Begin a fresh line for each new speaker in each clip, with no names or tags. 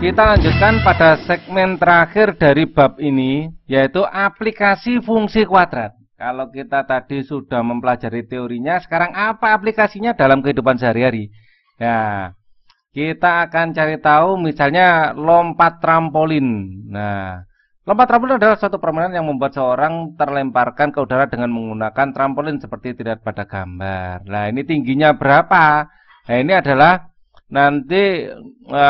Kita lanjutkan pada segmen terakhir dari bab ini, yaitu aplikasi fungsi kuadrat. Kalau kita tadi sudah mempelajari teorinya, sekarang apa aplikasinya dalam kehidupan sehari-hari? Ya, kita akan cari tahu misalnya lompat trampolin. Nah, lompat trampolin adalah suatu permainan yang membuat seorang terlemparkan ke udara dengan menggunakan trampolin seperti tidak pada gambar. Nah, ini tingginya berapa? Nah, ini adalah nanti e,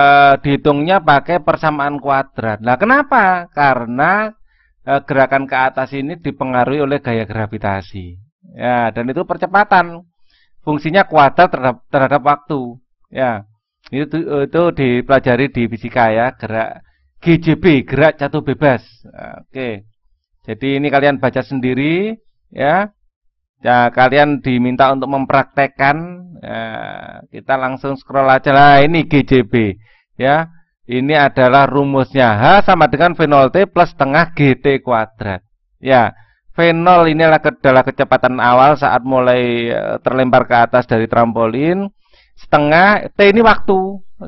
dihitungnya pakai persamaan kuadrat. Nah, kenapa? Karena e, gerakan ke atas ini dipengaruhi oleh gaya gravitasi. Ya, dan itu percepatan. Fungsinya kuadrat terhadap, terhadap waktu. Ya. Itu itu dipelajari di fisika ya, gerak GJB, gerak jatuh bebas. Oke. Jadi ini kalian baca sendiri ya ya, kalian diminta untuk mempraktekkan ya, kita langsung scroll aja lah ini GJB ya ini adalah rumusnya H sama dengan V0 T plus tengah GT kuadrat ya V0 ini adalah kecepatan awal saat mulai e, terlempar ke atas dari trampolin setengah T ini waktu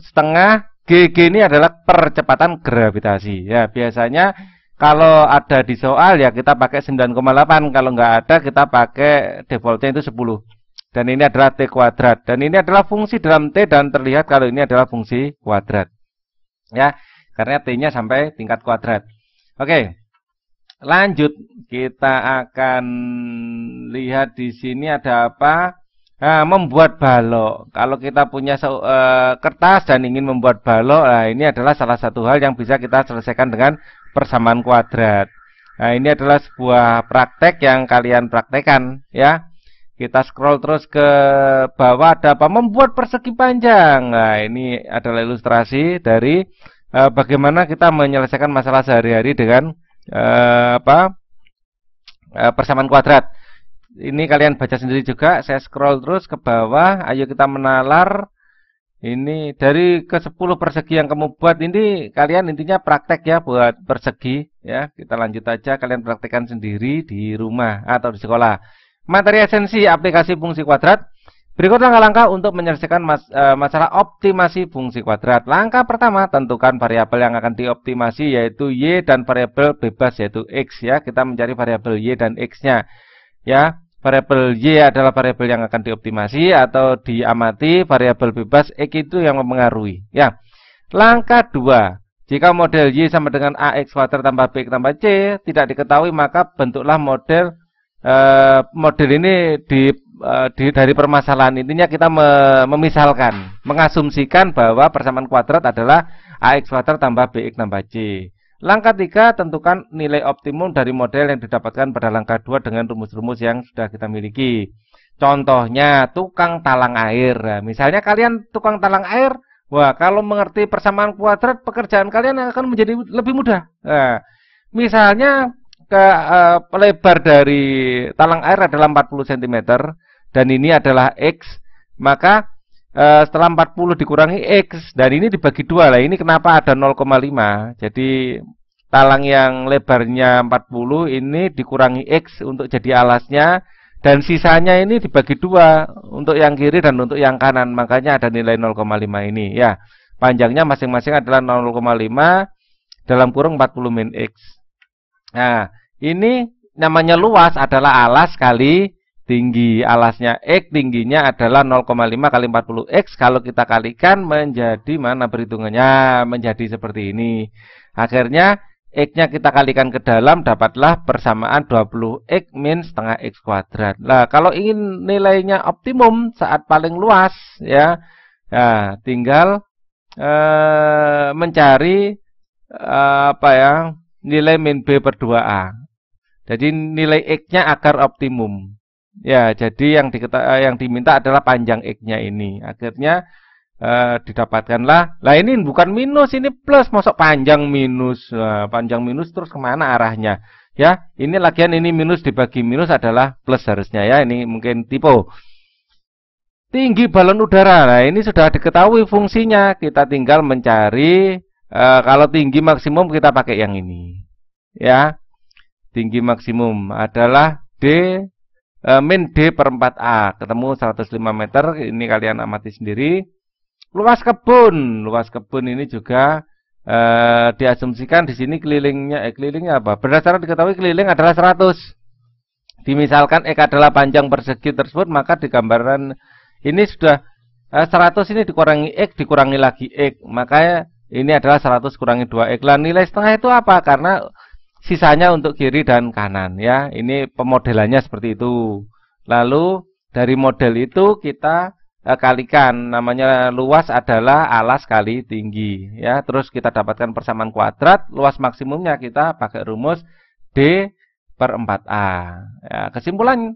setengah GG ini adalah percepatan gravitasi ya biasanya kalau ada di soal ya kita pakai 9,8, kalau nggak ada kita pakai defaultnya itu 10. Dan ini adalah T kuadrat. Dan ini adalah fungsi dalam T dan terlihat kalau ini adalah fungsi kuadrat. Ya, karena T-nya sampai tingkat kuadrat. Oke, lanjut. Kita akan lihat di sini ada apa. Nah, membuat balok. Kalau kita punya eh, kertas dan ingin membuat balok, nah ini adalah salah satu hal yang bisa kita selesaikan dengan persamaan kuadrat. Nah, ini adalah sebuah praktek yang kalian praktekkan ya. Kita scroll terus ke bawah ada apa? Membuat persegi panjang. Nah, ini adalah ilustrasi dari uh, bagaimana kita menyelesaikan masalah sehari-hari dengan uh, apa? Uh, persamaan kuadrat. Ini kalian baca sendiri juga. Saya scroll terus ke bawah. Ayo kita menalar ini dari ke 10 persegi yang kamu buat ini kalian intinya praktek ya buat persegi ya. Kita lanjut aja kalian praktekkan sendiri di rumah atau di sekolah. Materi esensi aplikasi fungsi kuadrat. Berikut langkah-langkah untuk menyelesaikan mas, e, masalah optimasi fungsi kuadrat. Langkah pertama, tentukan variabel yang akan dioptimasi yaitu y dan variabel bebas yaitu x ya. Kita mencari variabel y dan x-nya. Ya, variabel Y adalah variabel yang akan dioptimasi atau diamati variabel bebas X itu yang mempengaruhi ya langkah 2 jika model Y sama dengan AX kuadrat tambah BX tambah C tidak diketahui maka bentuklah model eh, model ini di, eh, di dari permasalahan intinya kita me, memisalkan mengasumsikan bahwa persamaan kuadrat adalah AX kuadrat tambah BX tambah C Langkah 3, tentukan nilai optimum dari model yang didapatkan pada langkah 2 dengan rumus-rumus yang sudah kita miliki. Contohnya, tukang talang air. Nah, misalnya kalian tukang talang air, wah kalau mengerti persamaan kuadrat, pekerjaan kalian akan menjadi lebih mudah. Nah, misalnya, ke uh, lebar dari talang air adalah 40 cm, dan ini adalah X, maka Eh, setelah 40 dikurangi X dan ini dibagi dua lah ini kenapa ada 0,5 jadi talang yang lebarnya 40 ini dikurangi X untuk jadi alasnya dan sisanya ini dibagi dua untuk yang kiri dan untuk yang kanan makanya ada nilai 0,5 ini ya panjangnya masing-masing adalah 0,5 dalam kurung 40 min X nah ini namanya luas adalah alas kali tinggi alasnya X tingginya adalah 0,5 kali 40 X kalau kita kalikan menjadi mana perhitungannya menjadi seperti ini akhirnya X-nya kita kalikan ke dalam dapatlah persamaan 20X min setengah X kuadrat nah kalau ingin nilainya optimum saat paling luas ya ya tinggal eh, mencari eh, apa ya nilai min B per 2A jadi nilai X-nya akar optimum Ya, jadi yang diketa eh, yang diminta adalah panjang x-nya ini. Akhirnya eh, didapatkanlah. Lah ini bukan minus, ini plus. Masuk panjang minus. Nah, panjang minus terus kemana arahnya? Ya, ini lagian ini minus dibagi minus adalah plus harusnya ya. Ini mungkin tipe. Tinggi balon udara. Nah, ini sudah diketahui fungsinya. Kita tinggal mencari eh, kalau tinggi maksimum kita pakai yang ini. Ya. Tinggi maksimum adalah D e, min D per 4A ketemu 105 meter ini kalian amati sendiri luas kebun luas kebun ini juga e, diasumsikan di sini kelilingnya eh, kelilingnya apa berdasarkan diketahui keliling adalah 100 dimisalkan X adalah panjang persegi tersebut maka di gambaran ini sudah e, eh, 100 ini dikurangi X dikurangi lagi X makanya ini adalah 100 kurangi 2 X lah nilai setengah itu apa karena sisanya untuk kiri dan kanan ya. Ini pemodelannya seperti itu. Lalu dari model itu kita eh, kalikan namanya luas adalah alas kali tinggi ya. Terus kita dapatkan persamaan kuadrat, luas maksimumnya kita pakai rumus D per 4A. Ya, kesimpulan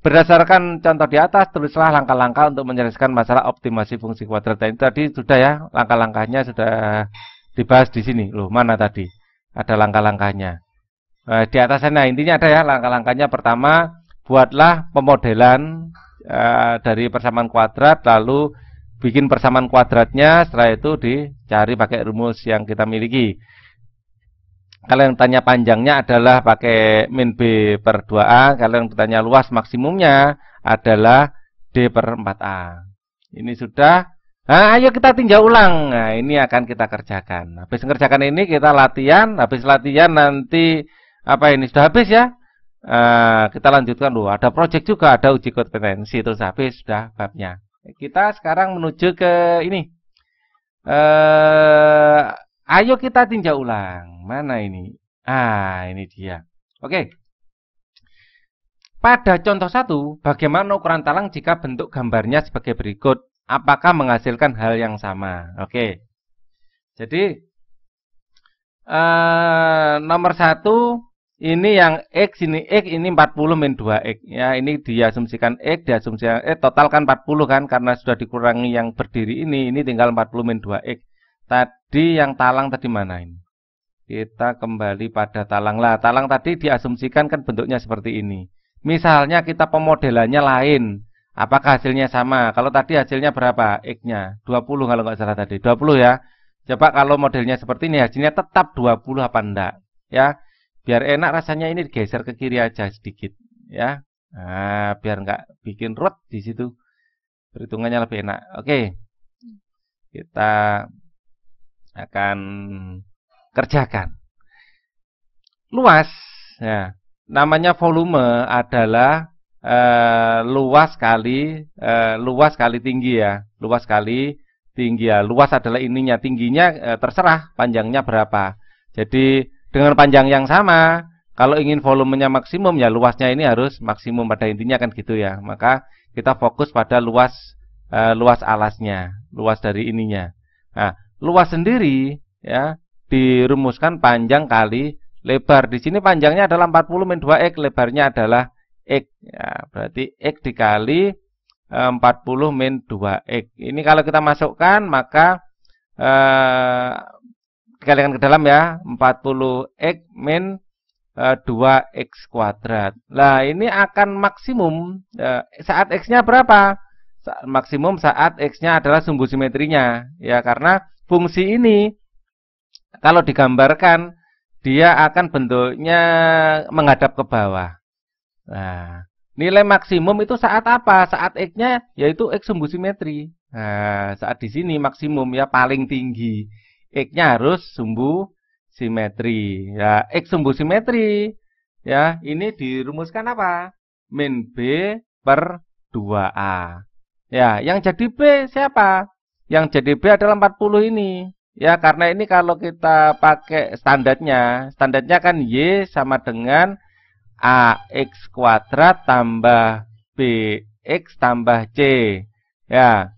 berdasarkan contoh di atas tulislah langkah-langkah untuk menyelesaikan masalah optimasi fungsi kuadrat. Nah, Ini tadi sudah ya, langkah-langkahnya sudah dibahas di sini. Loh, mana tadi? ada langkah-langkahnya. Eh, di atas sana intinya ada ya langkah-langkahnya. Pertama, buatlah pemodelan eh, dari persamaan kuadrat, lalu bikin persamaan kuadratnya. Setelah itu dicari pakai rumus yang kita miliki. Kalau yang tanya panjangnya adalah pakai min B per 2A. Kalau yang bertanya luas maksimumnya adalah D per 4A. Ini sudah Nah, ayo kita tinjau ulang. Nah, ini akan kita kerjakan. Habis mengerjakan ini kita latihan, habis latihan nanti apa ini sudah habis ya? Uh, kita lanjutkan dulu. Ada project juga, ada uji kompetensi terus habis sudah babnya. Kita sekarang menuju ke ini. Uh, ayo kita tinjau ulang. Mana ini? Ah, ini dia. Oke. Okay. Pada contoh satu, bagaimana ukuran talang jika bentuk gambarnya sebagai berikut? apakah menghasilkan hal yang sama. Oke. Jadi eh, nomor satu ini yang x ini x ini 40 min 2x ya ini diasumsikan x diasumsikan eh total kan 40 kan karena sudah dikurangi yang berdiri ini ini tinggal 40 min 2x tadi yang talang tadi mana ini kita kembali pada talang lah talang tadi diasumsikan kan bentuknya seperti ini misalnya kita pemodelannya lain Apakah hasilnya sama? Kalau tadi hasilnya berapa? X-nya 20 kalau nggak salah tadi. 20 ya. Coba kalau modelnya seperti ini hasilnya tetap 20 apa enggak? Ya. Biar enak rasanya ini digeser ke kiri aja sedikit, ya. Nah, biar nggak bikin rot di situ. Perhitungannya lebih enak. Oke. Kita akan kerjakan. Luas. Ya. Namanya volume adalah Eh, luas sekali, eh, luas sekali tinggi ya, luas sekali tinggi ya. Luas adalah ininya, tingginya eh, terserah panjangnya berapa. Jadi dengan panjang yang sama, kalau ingin volumenya maksimum ya luasnya ini harus maksimum pada intinya kan gitu ya. Maka kita fokus pada luas eh, luas alasnya, luas dari ininya. Nah, luas sendiri ya dirumuskan panjang kali lebar. Di sini panjangnya adalah 40 min 2x, lebarnya adalah X. Ya, berarti X dikali 40 eh, min 2X. Ini kalau kita masukkan maka eh, dikalikan ke dalam ya. 40X min 2X eh, kuadrat. Nah ini akan maksimum eh, saat X-nya berapa? maksimum saat X-nya adalah sumbu simetrinya. Ya karena fungsi ini kalau digambarkan dia akan bentuknya menghadap ke bawah. Nah, nilai maksimum itu saat apa? Saat X-nya yaitu X sumbu simetri. Nah, saat di sini maksimum ya paling tinggi. X-nya harus sumbu simetri. Ya, X sumbu simetri. Ya, ini dirumuskan apa? Min B per 2A. Ya, yang jadi B siapa? Yang jadi B adalah 40 ini. Ya, karena ini kalau kita pakai standarnya, standarnya kan Y sama dengan AX kuadrat tambah BX tambah C. Ya,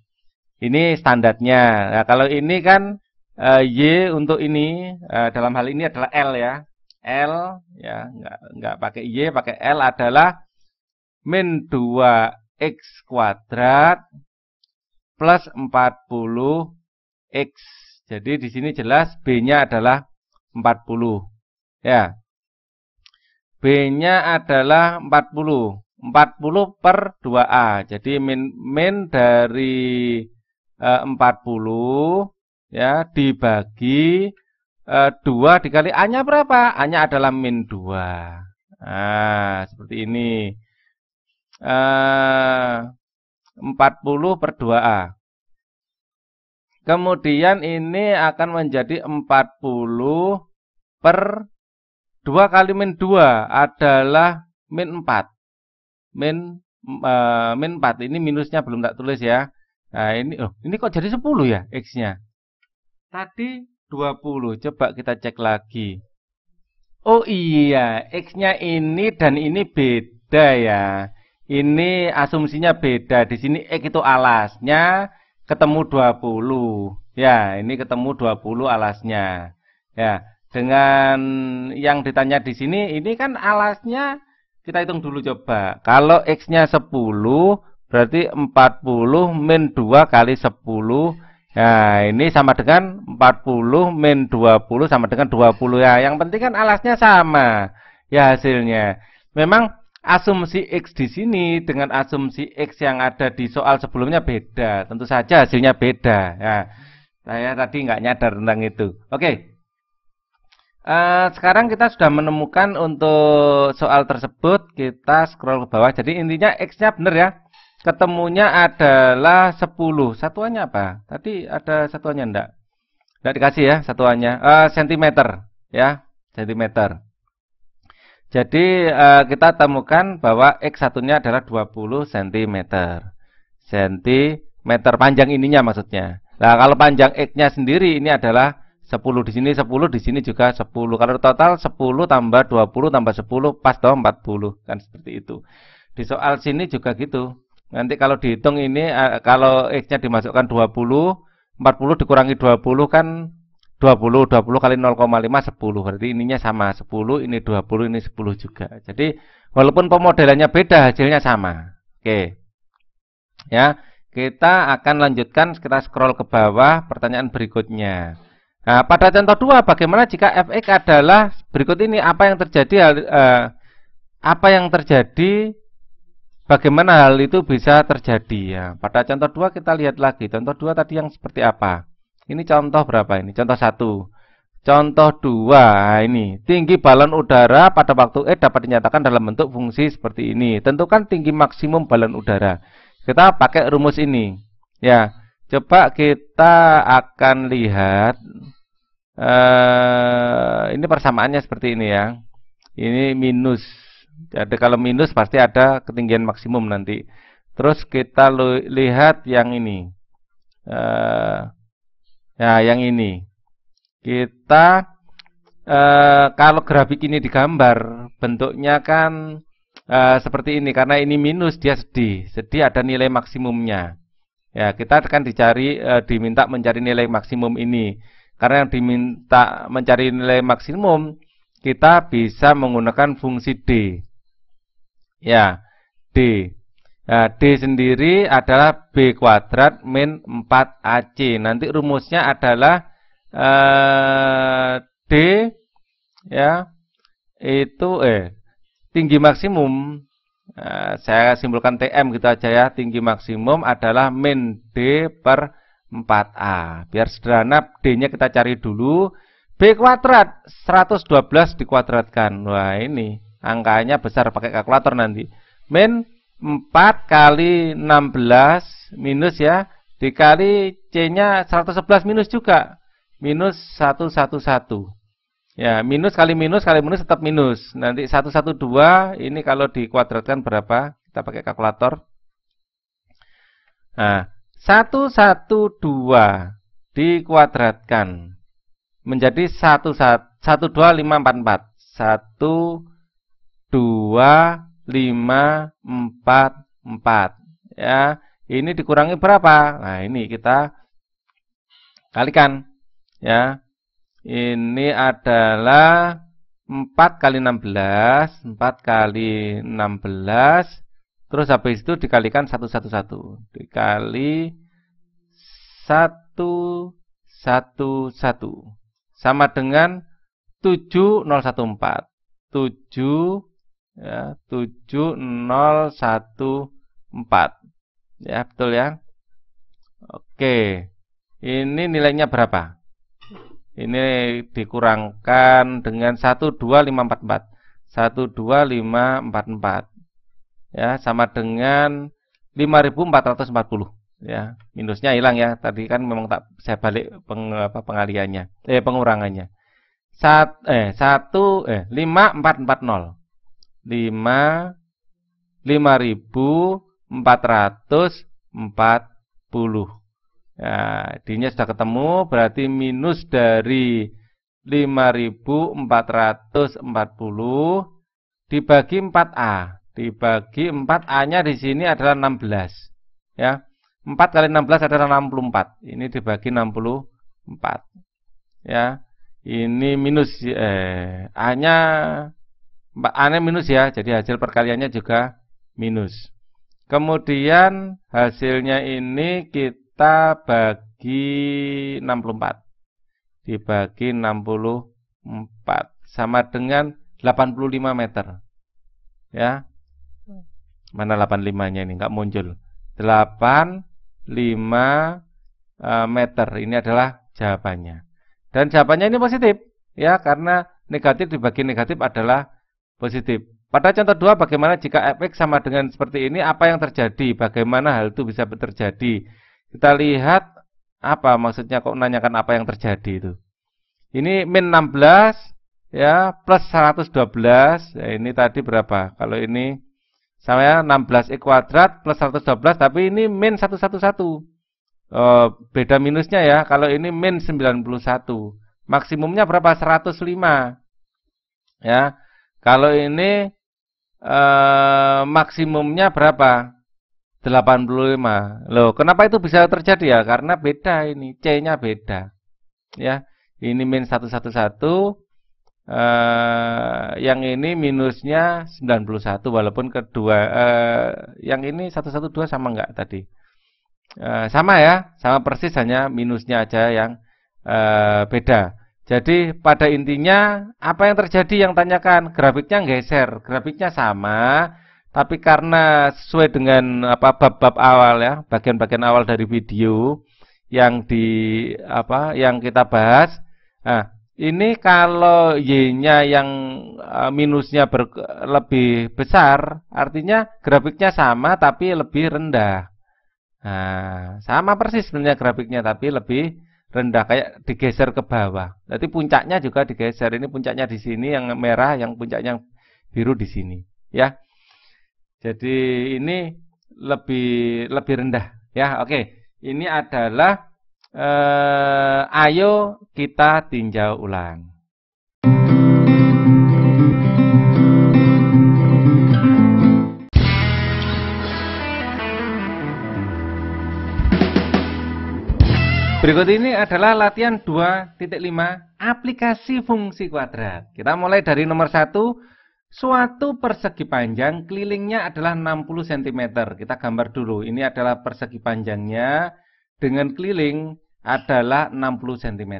ini standarnya. Nah, kalau ini kan e, Y untuk ini, e, dalam hal ini adalah L ya. L, ya nggak, nggak pakai Y, pakai L adalah min 2X kuadrat plus 40X. Jadi di sini jelas B-nya adalah 40. Ya, B-nya adalah 40. 40 per 2A. Jadi min, min dari e, 40 ya dibagi e, 2 dikali A-nya berapa? A-nya adalah min 2. Nah, seperti ini. E, 40 per 2A. Kemudian ini akan menjadi 40 per 2 kali min 2 adalah min 4. Min, uh, min 4. Ini minusnya belum tak tulis ya. Nah, ini oh, ini kok jadi 10 ya X-nya? Tadi 20. Coba kita cek lagi. Oh iya, X-nya ini dan ini beda ya. Ini asumsinya beda. Di sini X itu alasnya ketemu 20. Ya, ini ketemu 20 alasnya. Ya, dengan yang ditanya di sini, ini kan alasnya kita hitung dulu coba. Kalau X-nya 10, berarti 40 min 2 kali 10. Nah, ini sama dengan 40 min 20 sama dengan 20 ya. Nah, yang penting kan alasnya sama ya hasilnya. Memang asumsi X di sini dengan asumsi X yang ada di soal sebelumnya beda. Tentu saja hasilnya beda. Ya. Saya tadi nggak nyadar tentang itu. Oke. Okay. Eh, sekarang kita sudah menemukan untuk soal tersebut kita scroll ke bawah jadi intinya x-nya benar ya ketemunya adalah 10 satuannya apa tadi ada satuannya enggak enggak dikasih ya satuannya uh, sentimeter ya sentimeter jadi uh, kita temukan bahwa x satunya adalah 20 cm sentimeter panjang ininya maksudnya nah kalau panjang x-nya sendiri ini adalah 10 di sini 10 di sini juga 10. Kalau total 10 tambah 20 tambah 10 pas toh 40 kan seperti itu. Di soal sini juga gitu. Nanti kalau dihitung ini eh, kalau x-nya dimasukkan 20, 40 dikurangi 20 kan 20, 20 kali 0,5 10. Berarti ininya sama 10, ini 20, ini 10 juga. Jadi walaupun pemodelannya beda hasilnya sama. Oke. Ya, kita akan lanjutkan kita scroll ke bawah pertanyaan berikutnya. Nah, pada contoh dua, bagaimana jika fx adalah berikut ini apa yang terjadi hal, eh, apa yang terjadi bagaimana hal itu bisa terjadi ya. Pada contoh dua kita lihat lagi. Contoh dua tadi yang seperti apa? Ini contoh berapa ini? Contoh satu. Contoh dua nah ini tinggi balon udara pada waktu e dapat dinyatakan dalam bentuk fungsi seperti ini. Tentukan tinggi maksimum balon udara. Kita pakai rumus ini. Ya, Coba kita akan lihat eh, ini persamaannya seperti ini ya. Ini minus. Jadi kalau minus pasti ada ketinggian maksimum nanti. Terus kita lihat yang ini. Eh, ya yang ini. Kita eh, kalau grafik ini digambar bentuknya kan Uh, seperti ini karena ini minus dia sedih sedih ada nilai maksimumnya Ya, kita akan dicari e, diminta mencari nilai maksimum ini. Karena yang diminta mencari nilai maksimum, kita bisa menggunakan fungsi D. Ya, D. Nah, D sendiri adalah B kuadrat min 4AC. Nanti rumusnya adalah e, D ya itu eh tinggi maksimum Eh, saya simpulkan TM gitu aja ya, tinggi maksimum adalah min D per 4A. Biar sederhana, D-nya kita cari dulu. B kuadrat, 112 dikuadratkan. Wah ini, angkanya besar pakai kalkulator nanti. Min 4 kali 16 minus ya, dikali C-nya 111 minus juga. Minus 111. Ya, minus kali minus kali minus tetap minus. Nanti 112 ini kalau dikuadratkan berapa? Kita pakai kalkulator. Nah, 112 dikuadratkan menjadi 12544. 12544 ya. Ini dikurangi berapa? Nah, ini kita kalikan ya. Ini adalah 4 kali 16, 4 kali 16, terus habis itu dikalikan 111. Dikali 111. Sama dengan 7014. 7 ya 7014 ya betul ya oke ini nilainya berapa ini dikurangkan dengan 12544. 12544. Ya, sama dengan 5440 ya. Minusnya hilang ya. Tadi kan memang tak saya balik peng, apa, pengaliannya. Eh pengurangannya. Sat, eh 1 eh 5440. 5 5440 Ya, D-nya sudah ketemu, berarti minus dari 5440 dibagi 4A. Dibagi 4A-nya di sini adalah 16. Ya. 4 kali 16 adalah 64. Ini dibagi 64. Ya. Ini minus eh A-nya A-nya minus ya. Jadi hasil perkaliannya juga minus. Kemudian hasilnya ini kita kita bagi 64. Dibagi 64 sama dengan 85 meter. Ya. Hmm. Mana 85-nya ini nggak muncul. 85 e, meter. Ini adalah jawabannya. Dan jawabannya ini positif ya karena negatif dibagi negatif adalah positif. Pada contoh dua, bagaimana jika fx sama dengan seperti ini, apa yang terjadi? Bagaimana hal itu bisa terjadi? Kita lihat apa maksudnya kok menanyakan apa yang terjadi itu. Ini min 16 ya plus 112. Ya ini tadi berapa? Kalau ini saya 16 e kuadrat plus 112 tapi ini min 111. E, beda minusnya ya. Kalau ini min 91. Maksimumnya berapa? 105. Ya. Kalau ini e, maksimumnya berapa? 85. Loh, kenapa itu bisa terjadi ya? Karena beda ini, C-nya beda. Ya, ini min 111, eh, yang ini minusnya 91, walaupun kedua, eh, yang ini 112 sama enggak tadi? Eh, sama ya, sama persis, hanya minusnya aja yang eh, beda. Jadi pada intinya, apa yang terjadi yang tanyakan? Grafiknya geser, grafiknya sama, tapi karena sesuai dengan apa bab-bab awal ya, bagian-bagian awal dari video yang di apa yang kita bahas. Nah, ini kalau y-nya yang e, minusnya ber, lebih besar, artinya grafiknya sama tapi lebih rendah. Nah, sama persis sebenarnya grafiknya tapi lebih rendah kayak digeser ke bawah. Berarti puncaknya juga digeser. Ini puncaknya di sini yang merah, yang puncaknya biru di sini, ya. Jadi ini lebih lebih rendah ya. Oke, ini adalah eh, ayo kita tinjau ulang. Berikut ini adalah latihan 2.5 aplikasi fungsi kuadrat. Kita mulai dari nomor 1 Suatu persegi panjang kelilingnya adalah 60 cm. Kita gambar dulu. Ini adalah persegi panjangnya dengan keliling adalah 60 cm.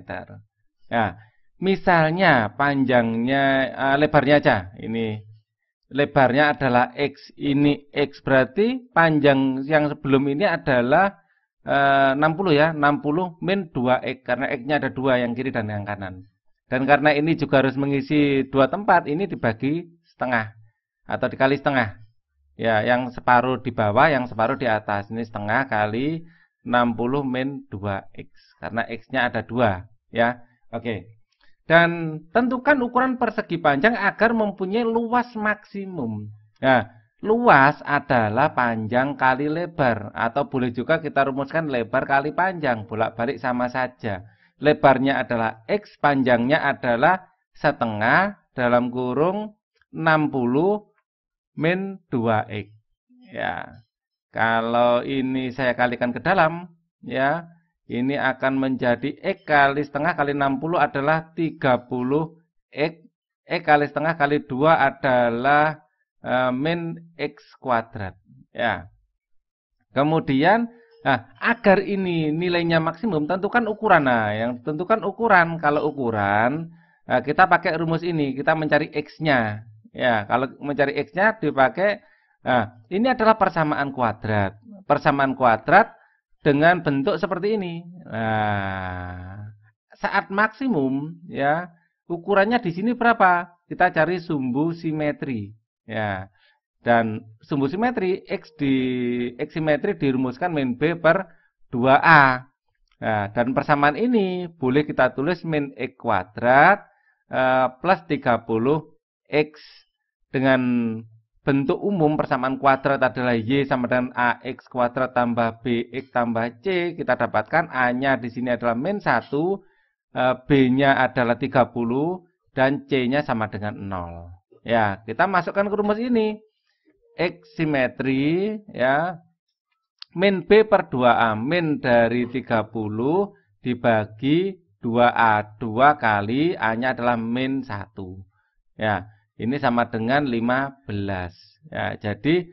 Nah, misalnya panjangnya uh, lebarnya aja. Ini lebarnya adalah x. Ini x berarti panjang yang sebelum ini adalah eh, uh, 60 ya. 60 min 2x karena x-nya ada dua yang kiri dan yang kanan. Dan karena ini juga harus mengisi dua tempat, ini dibagi setengah atau dikali setengah. Ya, yang separuh di bawah, yang separuh di atas. Ini setengah kali 60 min 2x karena x-nya ada dua ya. Oke. Dan tentukan ukuran persegi panjang agar mempunyai luas maksimum. Nah, luas adalah panjang kali lebar atau boleh juga kita rumuskan lebar kali panjang, bolak-balik sama saja. Lebarnya adalah x, panjangnya adalah setengah dalam kurung 60 min 2x. Ya. Kalau ini saya kalikan ke dalam, ya, ini akan menjadi x kali setengah kali 60 adalah 30x. x kali setengah kali 2 adalah e, min x kuadrat, ya. Kemudian Nah, agar ini nilainya maksimum tentukan ukuran. Nah, yang tentukan ukuran kalau ukuran eh, kita pakai rumus ini, kita mencari x-nya. Ya, kalau mencari x-nya dipakai nah, ini adalah persamaan kuadrat. Persamaan kuadrat dengan bentuk seperti ini. Nah, saat maksimum ya, ukurannya di sini berapa? Kita cari sumbu simetri. Ya. Dan sumbu simetri x di x simetri dirumuskan min b per 2a. Nah, dan persamaan ini boleh kita tulis min x kuadrat eh, plus 30 X dengan bentuk umum persamaan kuadrat adalah Y sama dengan AX kuadrat tambah BX tambah C. Kita dapatkan A-nya di sini adalah min 1, eh, B-nya adalah 30, dan C-nya sama dengan 0. Ya, kita masukkan ke rumus ini. X simetri, ya, min B per 2A, min dari 30 dibagi 2A, 2 kali A-nya adalah min 1. Ya, ini sama dengan 15. Ya, jadi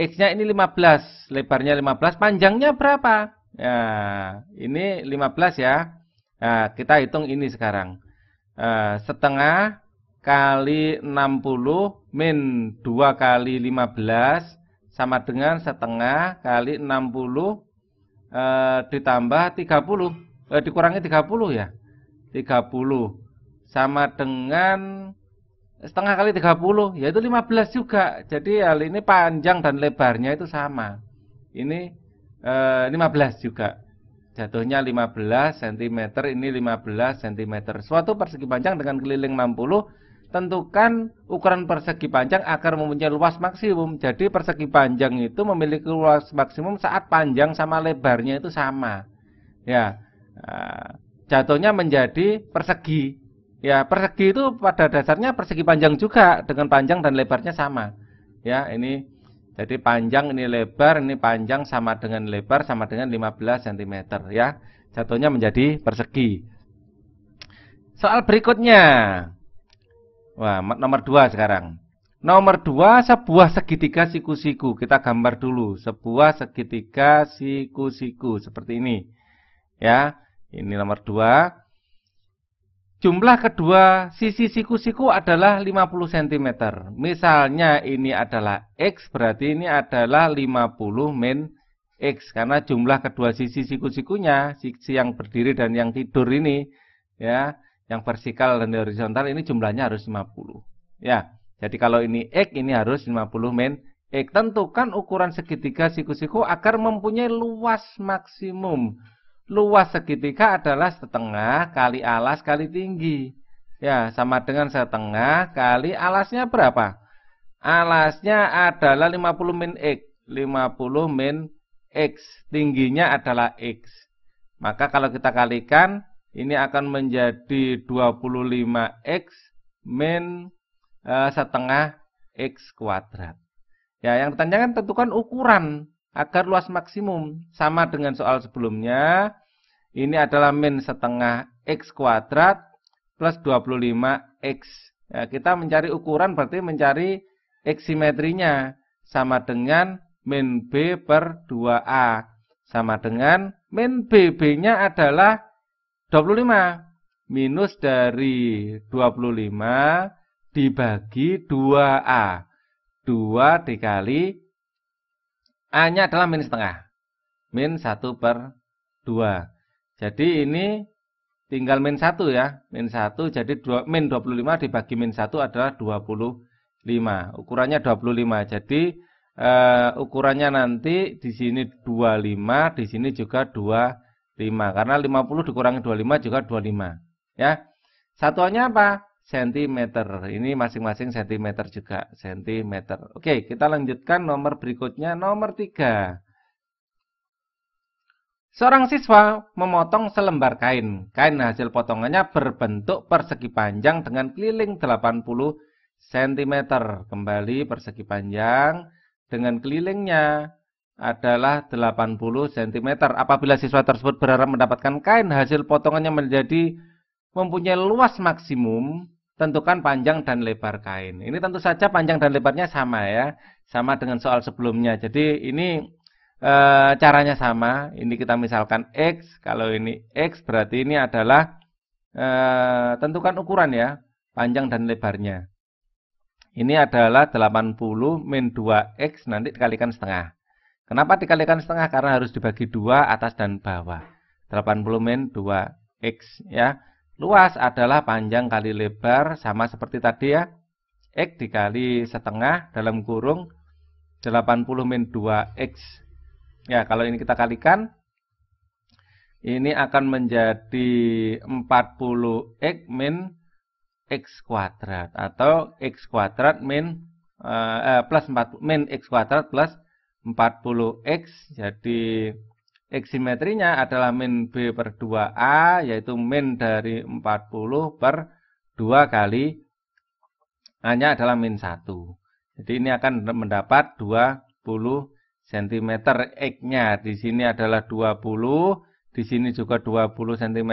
X-nya ini 15, lebarnya 15, panjangnya berapa? Ya, ini 15 ya. Nah, kita hitung ini sekarang. Uh, setengah kali 60 min 2 kali 15 sama dengan setengah kali 60 uh, eh, ditambah 30. Uh, eh, dikurangi 30 ya. 30 sama dengan setengah kali 30 yaitu 15 juga jadi hal ini panjang dan lebarnya itu sama ini e, eh, 15 juga jatuhnya 15 cm ini 15 cm suatu persegi panjang dengan keliling 60 tentukan ukuran persegi panjang agar mempunyai luas maksimum jadi persegi panjang itu memiliki luas maksimum saat panjang sama lebarnya itu sama ya e, jatuhnya menjadi persegi Ya, persegi itu pada dasarnya persegi panjang juga dengan panjang dan lebarnya sama. Ya, ini jadi panjang ini lebar, ini panjang sama dengan lebar sama dengan 15 cm ya. Jatuhnya menjadi persegi. Soal berikutnya. Wah, nomor 2 sekarang. Nomor 2 sebuah segitiga siku-siku. Kita gambar dulu sebuah segitiga siku-siku seperti ini. Ya, ini nomor 2. Jumlah kedua sisi siku-siku adalah 50 cm. Misalnya ini adalah X, berarti ini adalah 50 min X. Karena jumlah kedua sisi siku-sikunya, sisi yang berdiri dan yang tidur ini, ya, yang vertikal dan horizontal ini jumlahnya harus 50. Ya, jadi kalau ini X, ini harus 50 min X. Tentukan ukuran segitiga siku-siku agar mempunyai luas maksimum Luas segitiga adalah setengah kali alas kali tinggi. Ya, sama dengan setengah kali alasnya berapa? Alasnya adalah 50 min X. 50 min X. Tingginya adalah X. Maka kalau kita kalikan, ini akan menjadi 25X min e, setengah X kuadrat. Ya, yang ditanyakan tentukan ukuran agar luas maksimum sama dengan soal sebelumnya ini adalah min setengah X kuadrat plus 25X. Ya, kita mencari ukuran berarti mencari X simetrinya. Sama dengan min B per 2A. Sama dengan min BB-nya adalah 25. Minus dari 25 dibagi 2A. 2 dikali A-nya adalah min setengah. Min 1 per 2. Jadi ini tinggal min 1 ya. Min 1 jadi 2, min 25 dibagi min 1 adalah 25. Ukurannya 25. Jadi uh, ukurannya nanti di sini 25, di sini juga 25. Karena 50 dikurangi 25 juga 25. Ya. Satuannya apa? Sentimeter. Ini masing-masing sentimeter juga. Sentimeter. Oke, kita lanjutkan nomor berikutnya. Nomor 3. Seorang siswa memotong selembar kain. Kain hasil potongannya berbentuk persegi panjang dengan keliling 80 cm. Kembali persegi panjang dengan kelilingnya adalah 80 cm. Apabila siswa tersebut berharap mendapatkan kain hasil potongannya menjadi mempunyai luas maksimum, tentukan panjang dan lebar kain. Ini tentu saja panjang dan lebarnya sama ya, sama dengan soal sebelumnya. Jadi ini e, caranya sama. Ini kita misalkan X, kalau ini X berarti ini adalah e, tentukan ukuran ya, panjang dan lebarnya. Ini adalah 80 min 2X nanti dikalikan setengah. Kenapa dikalikan setengah? Karena harus dibagi dua atas dan bawah. 80 min 2X ya. Luas adalah panjang kali lebar sama seperti tadi ya. X dikali setengah dalam kurung 80 min 2X Ya, kalau ini kita kalikan, ini akan menjadi 40x min x kuadrat atau x kuadrat min uh, plus 40 min x kuadrat plus 40x jadi x simetrinya adalah min b per 2a yaitu min dari 40 per 2 kali hanya adalah min 1 jadi ini akan mendapat 20 cm x-nya. Di sini adalah 20, di sini juga 20 cm.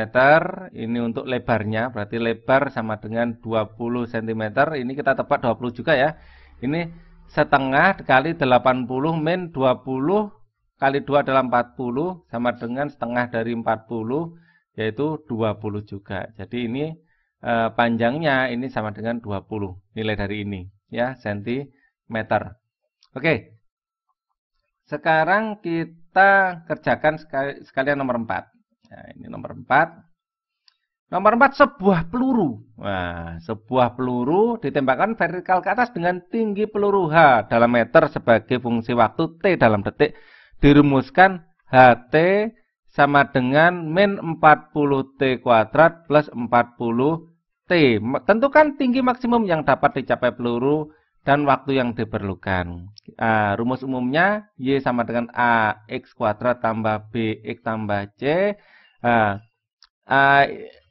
Ini untuk lebarnya, berarti lebar sama dengan 20 cm. Ini kita tepat 20 juga ya. Ini setengah kali 80 min 20 kali 2 adalah 40 sama dengan setengah dari 40 yaitu 20 juga. Jadi ini eh, panjangnya ini sama dengan 20 nilai dari ini ya cm. Oke. Sekarang kita kerjakan sekalian nomor 4. Nah, ini nomor 4. Nomor 4 sebuah peluru. Nah, sebuah peluru ditembakkan vertikal ke atas dengan tinggi peluru H dalam meter sebagai fungsi waktu T dalam detik. Dirumuskan HT sama dengan min 40T kuadrat plus 40T. Tentukan tinggi maksimum yang dapat dicapai peluru dan waktu yang diperlukan. Uh, rumus umumnya Y sama dengan a x kuadrat tambah b x tambah C. Uh, uh,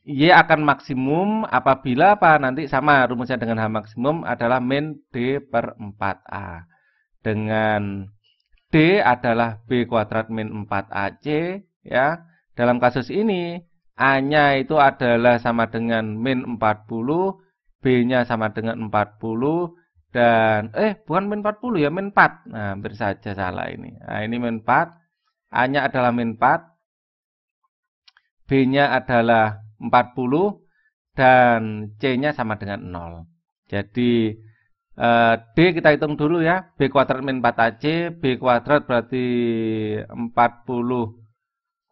Y akan maksimum apabila apa nanti sama rumusnya dengan H maksimum adalah min D per 4A. Dengan D adalah B kuadrat min 4AC ya. Dalam kasus ini A-nya itu adalah sama dengan min 40, B-nya sama dengan 40, dan eh bukan min 40 ya min 4 nah hampir saja salah ini nah ini min 4 A nya adalah min 4 B nya adalah 40 dan C nya sama dengan 0 jadi eh, D kita hitung dulu ya B kuadrat min 4AC B kuadrat berarti 40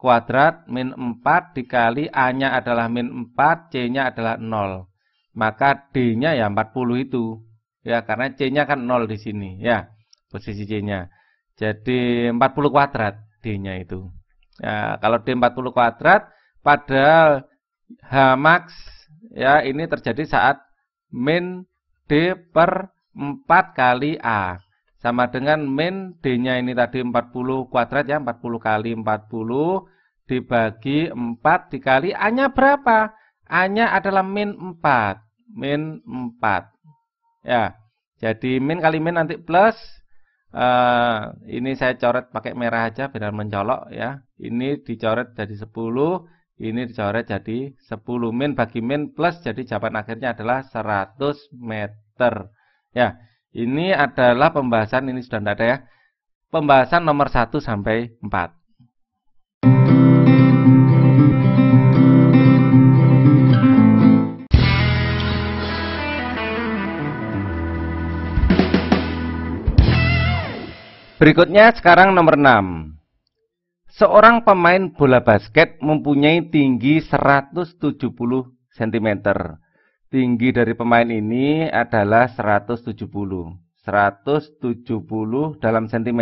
kuadrat min 4 dikali A nya adalah min 4 C nya adalah 0 maka D nya ya 40 itu ya karena C-nya kan 0 di sini ya posisi C-nya jadi 40 kuadrat D-nya itu ya, kalau D 40 kuadrat padahal H max ya ini terjadi saat min D per 4 kali A sama dengan min D-nya ini tadi 40 kuadrat ya 40 kali 40 dibagi 4 dikali A-nya berapa? A-nya adalah min 4 min 4 Ya, jadi min kali min nanti plus. Uh, ini saya coret pakai merah aja biar mencolok ya. Ini dicoret jadi 10, ini dicoret jadi 10 min bagi min plus jadi jawaban akhirnya adalah 100 meter. Ya, ini adalah pembahasan ini sudah tidak ada ya. Pembahasan nomor 1 sampai 4. Berikutnya sekarang nomor 6. Seorang pemain bola basket mempunyai tinggi 170 cm. Tinggi dari pemain ini adalah 170. 170 dalam cm.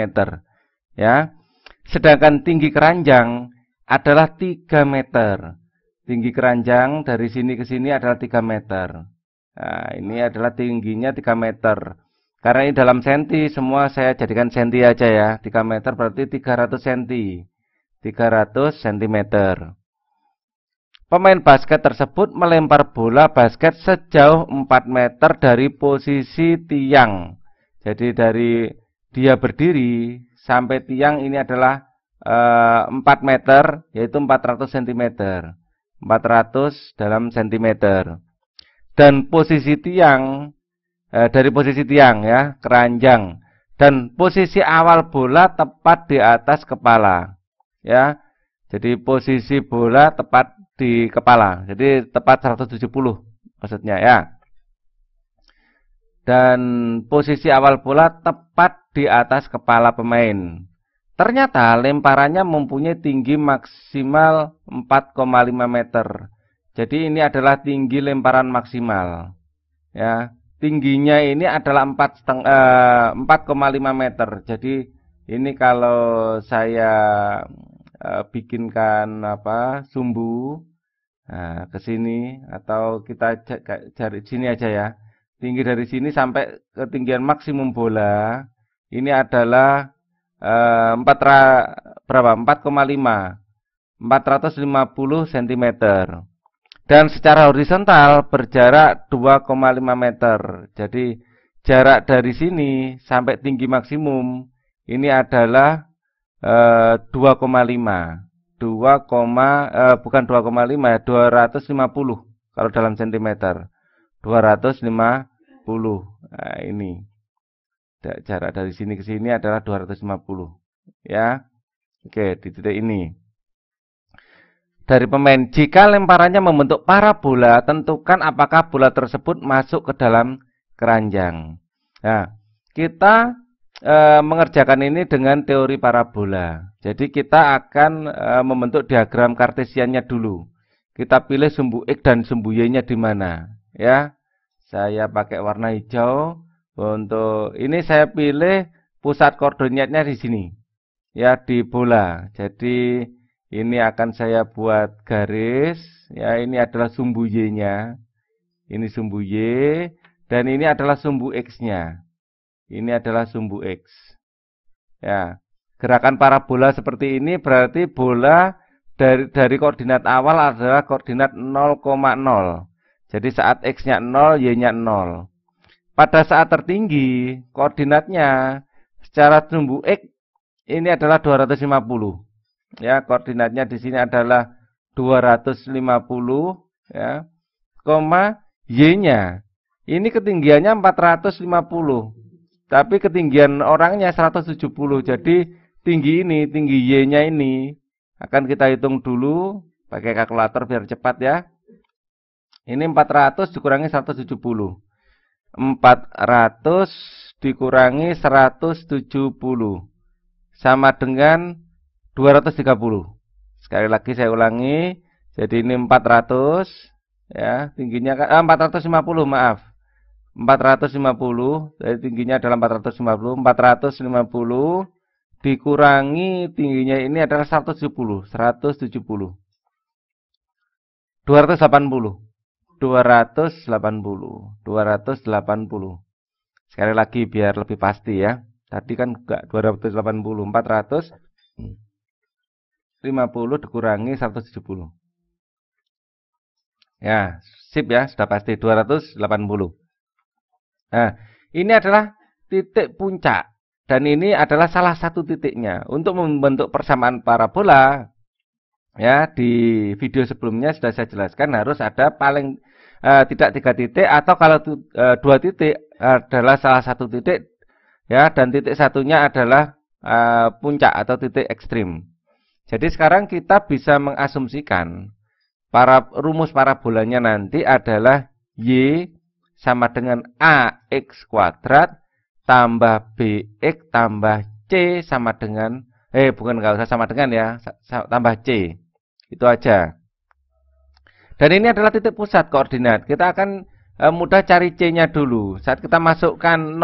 Ya. Sedangkan tinggi keranjang adalah 3 meter. Tinggi keranjang dari sini ke sini adalah 3 meter. Nah, ini adalah tingginya 3 meter. Karena ini dalam senti, semua saya jadikan senti aja ya. 3 meter berarti 300 senti. 300 cm. Pemain basket tersebut melempar bola basket sejauh 4 meter dari posisi tiang. Jadi dari dia berdiri sampai tiang ini adalah 4 eh, meter, yaitu 400 cm. 400 dalam cm. Dan posisi tiang eh, dari posisi tiang ya, keranjang dan posisi awal bola tepat di atas kepala. Ya. Jadi posisi bola tepat di kepala. Jadi tepat 170 maksudnya ya. Dan posisi awal bola tepat di atas kepala pemain. Ternyata lemparannya mempunyai tinggi maksimal 4,5 meter. Jadi ini adalah tinggi lemparan maksimal. Ya tingginya ini adalah 4,5 eh, meter. Jadi ini kalau saya eh, bikinkan apa sumbu nah, ke sini atau kita cari sini aja ya. Tinggi dari sini sampai ketinggian maksimum bola ini adalah 4 berapa? 4,5 450 cm dan secara horizontal berjarak 2,5 meter. Jadi jarak dari sini sampai tinggi maksimum ini adalah eh, 2,5 2, eh, bukan 2,5 250 ya, kalau dalam cm 250 nah, ini jarak dari sini ke sini adalah 250 ya oke di titik ini dari pemain. Jika lemparannya membentuk parabola, tentukan apakah bola tersebut masuk ke dalam keranjang. Nah, kita e, mengerjakan ini dengan teori parabola. Jadi kita akan e, membentuk diagram kartesiannya dulu. Kita pilih sumbu X dan sumbu Y-nya di mana, ya. Saya pakai warna hijau untuk ini saya pilih pusat koordinatnya di sini. Ya, di bola. Jadi ini akan saya buat garis, ya ini adalah sumbu Y-nya. Ini sumbu Y dan ini adalah sumbu X-nya. Ini adalah sumbu X. Ya. Gerakan parabola seperti ini berarti bola dari dari koordinat awal adalah koordinat 0,0. Jadi saat X-nya 0, Y-nya 0. Pada saat tertinggi, koordinatnya secara sumbu X ini adalah 250 ya koordinatnya di sini adalah 250 ya koma y-nya ini ketinggiannya 450 tapi ketinggian orangnya 170 jadi tinggi ini tinggi y-nya ini akan kita hitung dulu pakai kalkulator biar cepat ya ini 400 dikurangi 170 400 dikurangi 170 sama dengan 230. Sekali lagi saya ulangi, jadi ini 400 ya, tingginya kan, ah, 450, maaf. 450, jadi tingginya adalah 450, 450 dikurangi tingginya ini adalah 170, 170. 280. 280, 280. Sekali lagi biar lebih pasti ya. Tadi kan enggak 280, 400 50 dikurangi 170. Ya, sip ya, sudah pasti 280. Nah, ini adalah titik puncak dan ini adalah salah satu titiknya. Untuk membentuk persamaan parabola ya di video sebelumnya sudah saya jelaskan harus ada paling eh, tidak tiga titik atau kalau eh, dua titik adalah salah satu titik ya dan titik satunya adalah uh, puncak atau titik ekstrim jadi sekarang kita bisa mengasumsikan para rumus parabolanya nanti adalah Y sama dengan AX kuadrat tambah BX tambah C sama dengan eh bukan nggak usah sama dengan ya, tambah C. Itu aja. Dan ini adalah titik pusat koordinat. Kita akan eh, mudah cari C-nya dulu. Saat kita masukkan 0,0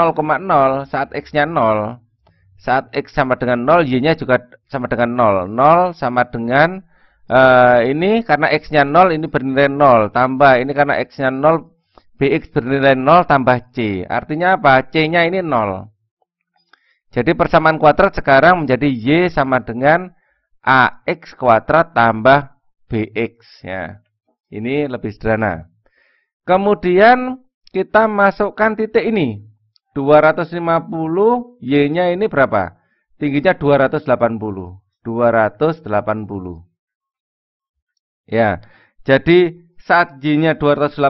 saat X-nya 0 saat X sama dengan 0, Y-nya juga sama dengan 0. 0 sama dengan uh, ini karena X-nya 0, ini bernilai 0. Tambah ini karena X-nya 0, BX bernilai 0 tambah C. Artinya apa? C-nya ini 0. Jadi persamaan kuadrat sekarang menjadi Y sama dengan AX kuadrat tambah BX. Ya. Ini lebih sederhana. Kemudian kita masukkan titik ini. 250 Y-nya ini berapa? Tingginya 280. 280. Ya. Jadi saat Y-nya 280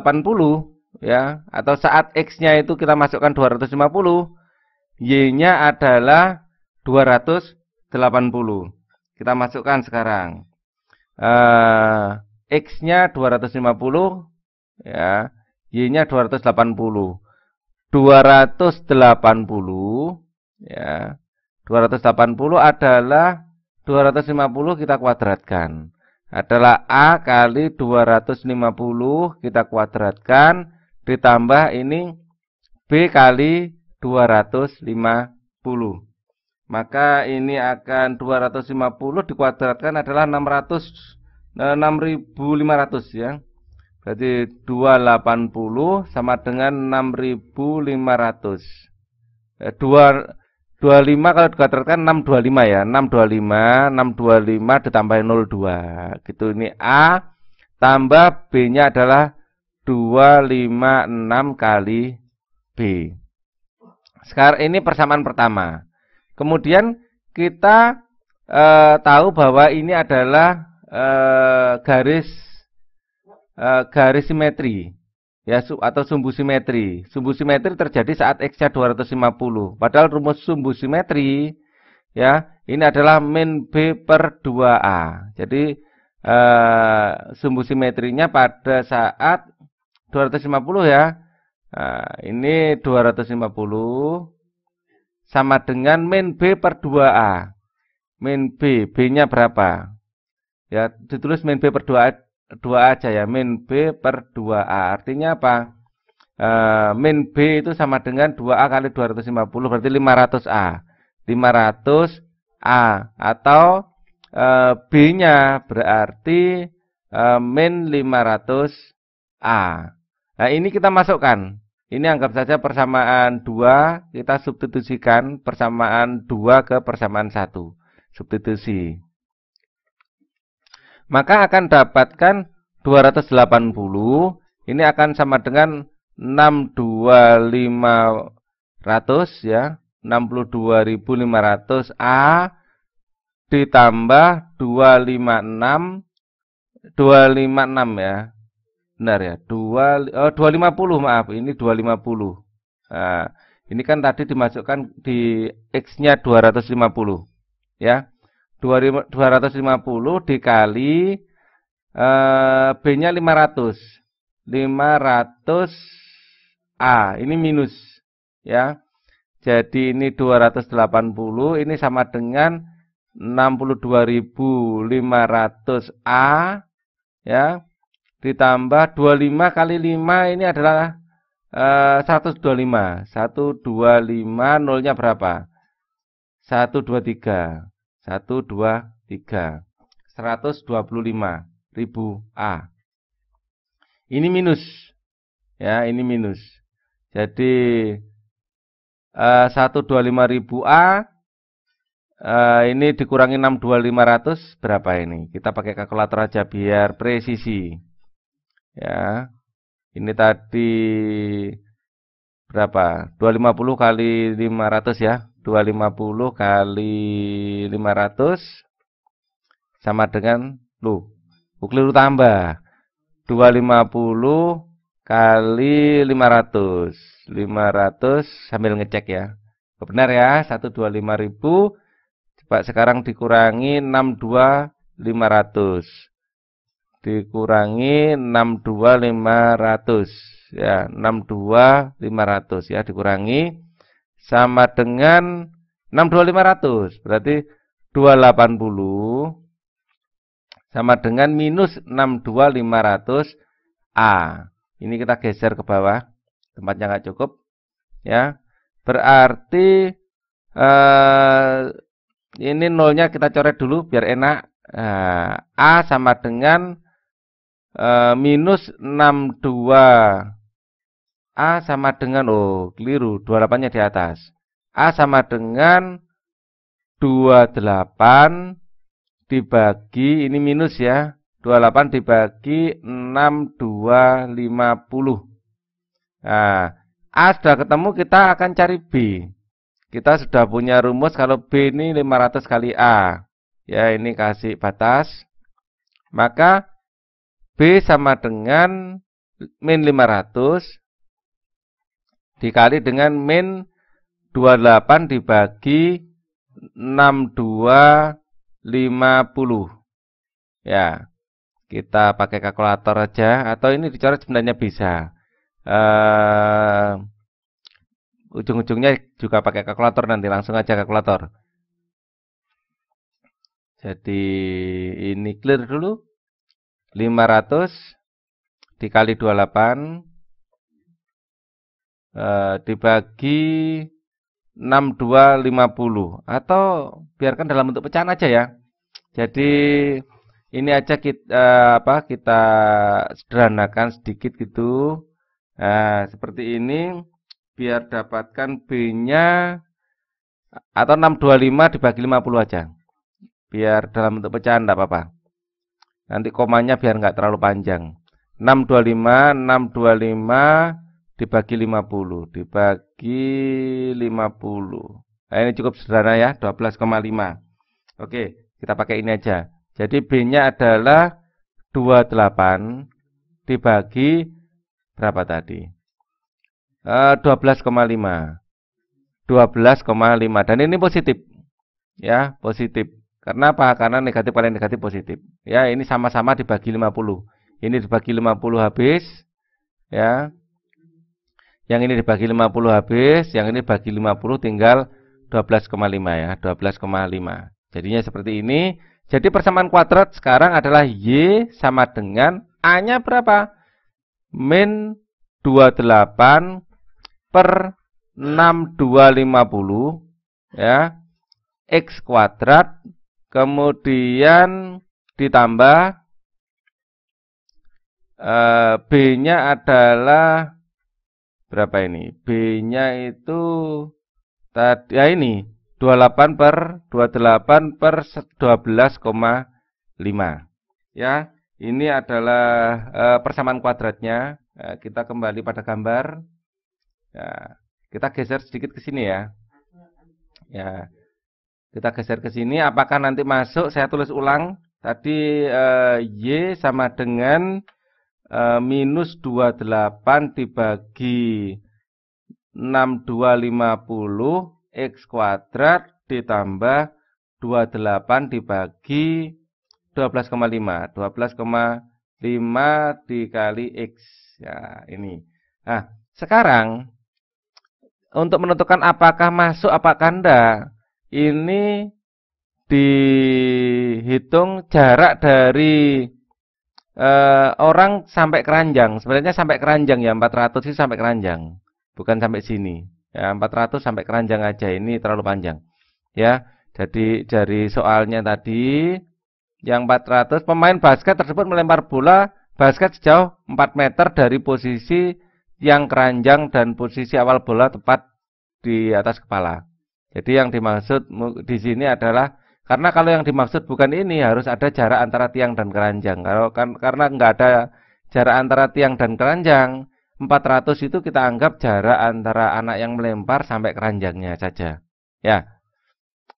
ya atau saat X-nya itu kita masukkan 250, Y-nya adalah 280. Kita masukkan sekarang. Eh X-nya 250 ya, Y-nya 280. 280 ya. 280 adalah 250 kita kuadratkan. Adalah A kali 250 kita kuadratkan ditambah ini B kali 250. Maka ini akan 250 dikuadratkan adalah 600 6500 eh, ya. Berarti 280 sama dengan 6500. 2 25 kalau dikatakan 625 ya 625 625 ditambah 02 gitu ini A tambah B nya adalah 256 kali B sekarang ini persamaan pertama kemudian kita eh, tahu bahwa ini adalah eh, garis uh, garis simetri ya atau sumbu simetri. Sumbu simetri terjadi saat x-nya 250. Padahal rumus sumbu simetri ya ini adalah min b per 2a. Jadi uh, sumbu simetrinya pada saat 250 ya. Nah, ini 250 sama dengan min B per 2A. Min B, B-nya berapa? Ya, ditulis min B per 2A 2A aja ya, min B per 2A. Artinya apa? E, min B itu sama dengan 2A kali 250, berarti 500A. 500A. Atau e, B-nya berarti e, min 500A. Nah, ini kita masukkan. Ini anggap saja persamaan 2, kita substitusikan persamaan 2 ke persamaan 1. Substitusi maka akan dapatkan 280 ini akan sama dengan 62500 ya 62500 A ditambah 256 256 ya benar ya 2 oh 250 maaf ini 250 nah, ini kan tadi dimasukkan di X-nya 250 ya 250 dikali e, B-nya 500. 500 A. Ini minus ya. Jadi ini 280 ini sama dengan 62.500 A ya. Ditambah 25 kali 5 ini adalah eh, 125. 125 nolnya berapa? 123. 1, 2, 3 125 ribu A ini minus ya ini minus jadi eh, uh, 125 ribu A uh, ini dikurangi 62500 berapa ini kita pakai kalkulator aja biar presisi ya ini tadi berapa 250 kali 500 ya 250 kali 500 sama dengan lu. lu tambah. 250 kali 500. 500 sambil ngecek ya. Benar ya, 125.000. Coba sekarang dikurangi 62500. Dikurangi 62500 ya, 62500 ya dikurangi sama dengan 62500. Berarti 280 sama dengan minus 62500A. Ini kita geser ke bawah. Tempatnya nggak cukup. Ya. Berarti eh, ini nolnya kita coret dulu biar enak. Eh, A sama dengan eh, minus 62 A sama dengan, oh keliru, 28-nya di atas. A sama dengan 28 dibagi, ini minus ya, 28 dibagi 6250. Nah, A sudah ketemu, kita akan cari B. Kita sudah punya rumus kalau B ini 500 kali A. Ya, ini kasih batas. Maka B sama dengan min 500 dikali dengan min 28 dibagi 6250. Ya. Kita pakai kalkulator aja atau ini dicoret sebenarnya bisa. Uh, ujung-ujungnya juga pakai kalkulator nanti langsung aja kalkulator. Jadi ini clear dulu. 500 dikali 28 Eh, dibagi 6250 atau biarkan dalam bentuk pecahan aja ya. Jadi ini aja kita eh, apa kita sederhanakan sedikit gitu. Nah, seperti ini biar dapatkan B-nya atau 625 dibagi 50 aja. Biar dalam bentuk pecahan enggak apa-apa. Nanti komanya biar enggak terlalu panjang. 625 625 dibagi 50 dibagi 50 nah, ini cukup sederhana ya 12,5 oke kita pakai ini aja jadi B nya adalah 28 dibagi berapa tadi 12,5 eh, 12,5 dan ini positif ya positif karena apa? Karena negatif paling negatif positif. Ya, ini sama-sama dibagi 50. Ini dibagi 50 habis. Ya yang ini dibagi 50 habis, yang ini bagi 50 tinggal 12,5 ya, 12,5. Jadinya seperti ini. Jadi persamaan kuadrat sekarang adalah Y sama dengan A-nya berapa? Min 28 per 6250 ya. X kuadrat kemudian ditambah e, B-nya adalah berapa ini? B-nya itu tadi ya ini 28 per 28 per 12,5 ya ini adalah e, persamaan kuadratnya e, kita kembali pada gambar ya, kita geser sedikit ke sini ya ya kita geser ke sini apakah nanti masuk saya tulis ulang tadi e, y sama dengan e, minus 28 dibagi 6250 X kuadrat ditambah 28 dibagi 12,5. 12,5 dikali X. Ya, ini. Nah, sekarang untuk menentukan apakah masuk apakah enggak, ini dihitung jarak dari uh, orang sampai keranjang. Sebenarnya sampai keranjang ya 400 sih sampai keranjang, bukan sampai sini. Ya 400 sampai keranjang aja ini terlalu panjang. Ya. Jadi dari soalnya tadi yang 400 pemain basket tersebut melempar bola basket sejauh 4 meter dari posisi yang keranjang dan posisi awal bola tepat di atas kepala. Jadi yang dimaksud di sini adalah karena kalau yang dimaksud bukan ini harus ada jarak antara tiang dan keranjang. Kalau kan karena nggak ada jarak antara tiang dan keranjang, 400 itu kita anggap jarak antara anak yang melempar sampai keranjangnya saja. Ya.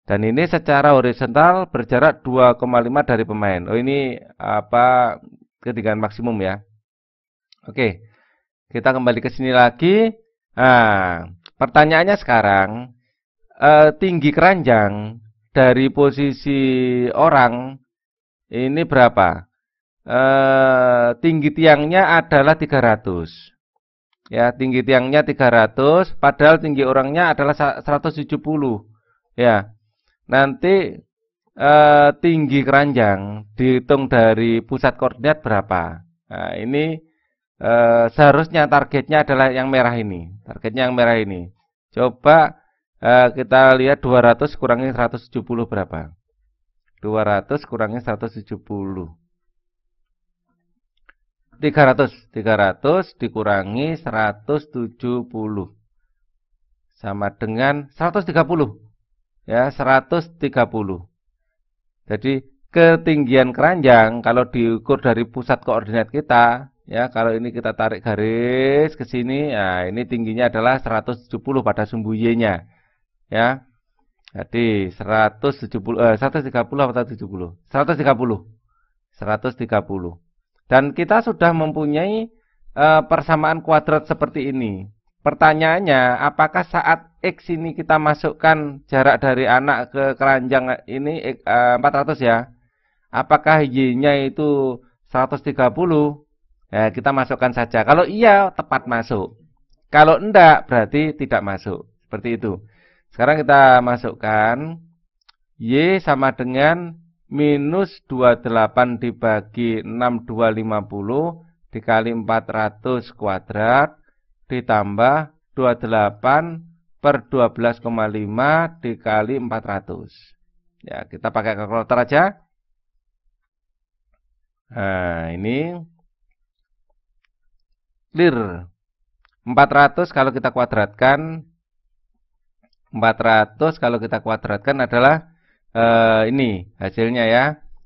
Dan ini secara horizontal berjarak 2,5 dari pemain. Oh ini apa ketinggian maksimum ya. Oke. Kita kembali ke sini lagi. Nah, pertanyaannya sekarang e, tinggi keranjang dari posisi orang ini berapa? E, tinggi tiangnya adalah 300. Ya, tinggi tiangnya 300, padahal tinggi orangnya adalah 170. Ya. Nanti e, tinggi keranjang dihitung dari pusat koordinat berapa? Nah, ini e, seharusnya targetnya adalah yang merah ini. Targetnya yang merah ini. Coba Eh, kita lihat 200 kurangi 170 berapa? 200 kurangi 170. 300, 300 dikurangi 170 sama dengan 130. Ya, 130. Jadi ketinggian keranjang kalau diukur dari pusat koordinat kita, ya kalau ini kita tarik garis ke sini, nah ini tingginya adalah 170 pada sumbu Y-nya ya. Jadi 170 eh, 130 atau 70? 130. 130. Dan kita sudah mempunyai eh, persamaan kuadrat seperti ini. Pertanyaannya, apakah saat x ini kita masukkan jarak dari anak ke keranjang ini eh, 400 ya? Apakah y-nya itu 130? Ya, kita masukkan saja. Kalau iya, tepat masuk. Kalau enggak, berarti tidak masuk. Seperti itu. Sekarang kita masukkan Y sama dengan minus 28 dibagi 6250 dikali 400 kuadrat ditambah 28 per 12,5 dikali 400. Ya, kita pakai kalkulator aja. Nah, ini clear. 400 kalau kita kuadratkan 400 kalau kita kuadratkan adalah eh, ini hasilnya ya.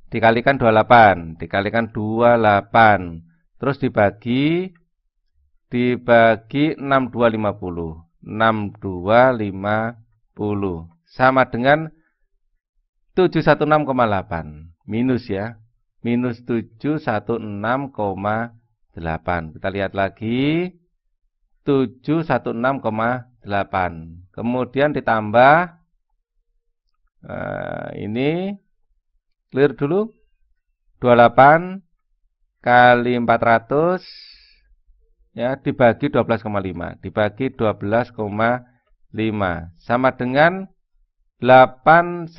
Dikalikan 28, dikalikan 28. Terus dibagi dibagi 6250. 6250 sama dengan 716,8 minus ya. Minus 716,8. Kita lihat lagi 716,8 8. Kemudian ditambah uh, ini clear dulu 28 kali 400 ya dibagi 12,5 dibagi 12,5 sama dengan 896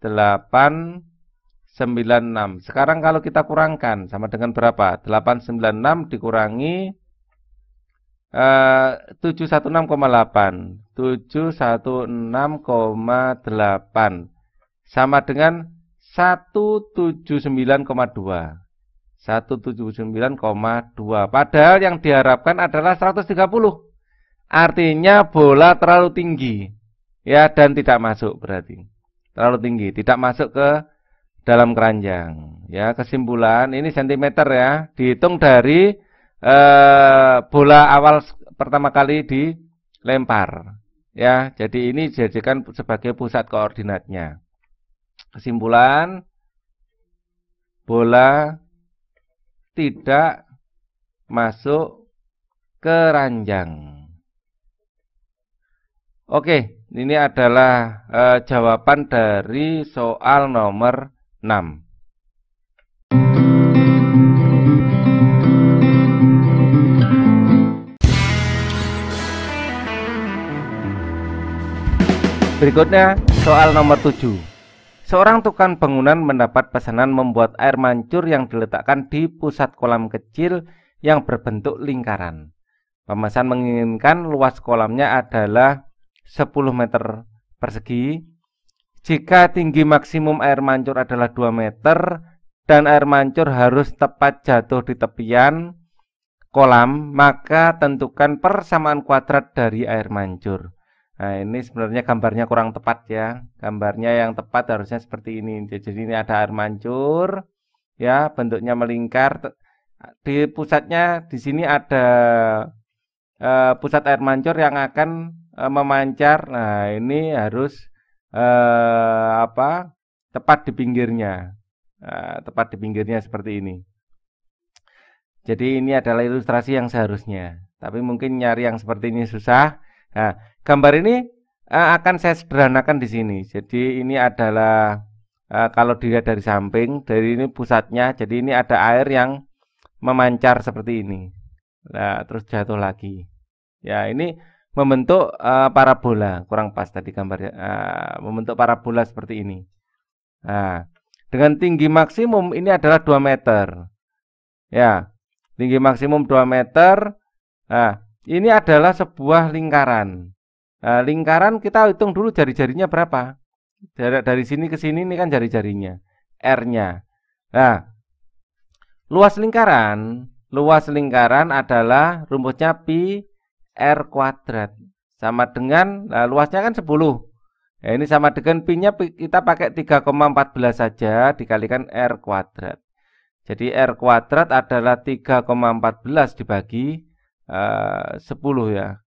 896 sekarang kalau kita kurangkan sama dengan berapa 896 dikurangi Uh, 716,8 716,8 sama dengan 179,2 179,2 padahal yang diharapkan adalah 130 artinya bola terlalu tinggi ya dan tidak masuk berarti terlalu tinggi tidak masuk ke dalam keranjang ya kesimpulan ini sentimeter ya dihitung dari Eh, bola awal pertama kali dilempar. Ya, jadi ini dijadikan sebagai pusat koordinatnya. Kesimpulan, bola tidak masuk ke ranjang. Oke, ini adalah e, jawaban dari soal nomor 6. Berikutnya, soal nomor 7. Seorang tukang bangunan mendapat pesanan membuat air mancur yang diletakkan di pusat kolam kecil yang berbentuk lingkaran. Pemesan menginginkan luas kolamnya adalah 10 meter persegi. Jika tinggi maksimum air mancur adalah 2 meter dan air mancur harus tepat jatuh di tepian kolam, maka tentukan persamaan kuadrat dari air mancur. Nah, ini sebenarnya gambarnya kurang tepat ya. Gambarnya yang tepat harusnya seperti ini. Jadi ini ada air mancur ya, bentuknya melingkar. Di pusatnya di sini ada uh, pusat air mancur yang akan uh, memancar. Nah, ini harus uh, apa? tepat di pinggirnya. Uh, tepat di pinggirnya seperti ini. Jadi ini adalah ilustrasi yang seharusnya. Tapi mungkin nyari yang seperti ini susah. Nah, Gambar ini uh, akan saya sederhanakan di sini. Jadi ini adalah uh, kalau dilihat dari samping, dari ini pusatnya. Jadi ini ada air yang memancar seperti ini. Nah, terus jatuh lagi. Ya, ini membentuk uh, parabola. Kurang pas tadi gambarnya. Uh, membentuk parabola seperti ini. Nah, dengan tinggi maksimum ini adalah 2 meter. Ya, tinggi maksimum 2 meter. Nah, ini adalah sebuah lingkaran. Nah, lingkaran kita hitung dulu jari-jarinya berapa. Dari, dari sini ke sini ini kan jari-jarinya. R-nya. Nah, luas lingkaran. Luas lingkaran adalah rumusnya pi R kuadrat. Sama dengan, nah, luasnya kan 10. Nah, ini sama dengan pi-nya kita pakai 3,14 saja dikalikan R kuadrat. Jadi R kuadrat adalah 3,14 dibagi eh, uh, 10 ya.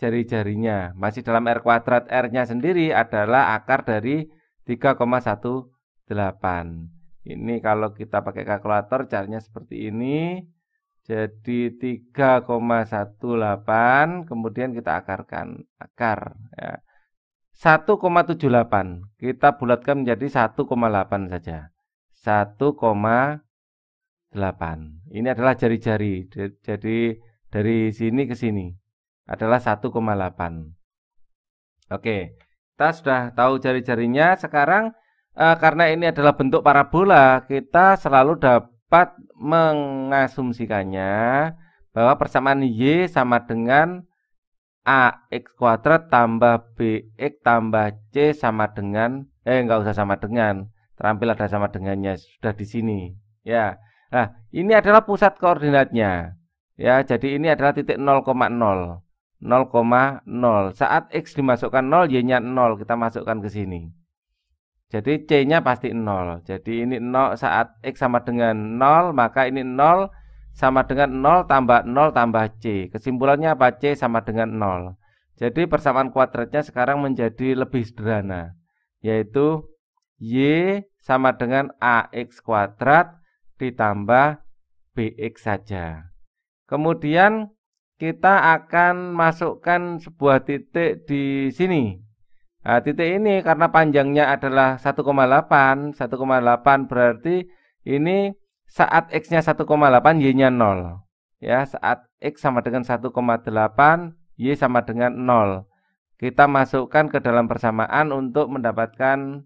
jari-jarinya. Masih dalam R kuadrat R-nya sendiri adalah akar dari 3,18. Ini kalau kita pakai kalkulator caranya seperti ini. Jadi 3,18 kemudian kita akarkan akar ya. 1,78 kita bulatkan menjadi 1,8 saja. 1,8. Ini adalah jari-jari. Jadi dari sini ke sini adalah 1,8. Oke, kita sudah tahu jari-jarinya. Sekarang eh, karena ini adalah bentuk parabola, kita selalu dapat mengasumsikannya bahwa persamaan y sama dengan a x kuadrat tambah b x tambah c sama dengan eh nggak usah sama dengan terampil ada sama dengannya sudah di sini ya nah ini adalah pusat koordinatnya ya jadi ini adalah titik 0,0 0,0. Saat X dimasukkan 0, Y-nya 0. Kita masukkan ke sini. Jadi C-nya pasti 0. Jadi ini 0 saat X sama dengan 0, maka ini 0 sama dengan 0 tambah 0 tambah C. Kesimpulannya apa? C sama dengan 0. Jadi persamaan kuadratnya sekarang menjadi lebih sederhana. Yaitu Y sama dengan AX kuadrat ditambah BX saja. Kemudian kita akan masukkan sebuah titik di sini. Nah, titik ini karena panjangnya adalah 1,8, 1,8 berarti ini saat X-nya 1,8, Y-nya 0. Ya, saat X sama dengan 1,8, Y sama dengan 0. Kita masukkan ke dalam persamaan untuk mendapatkan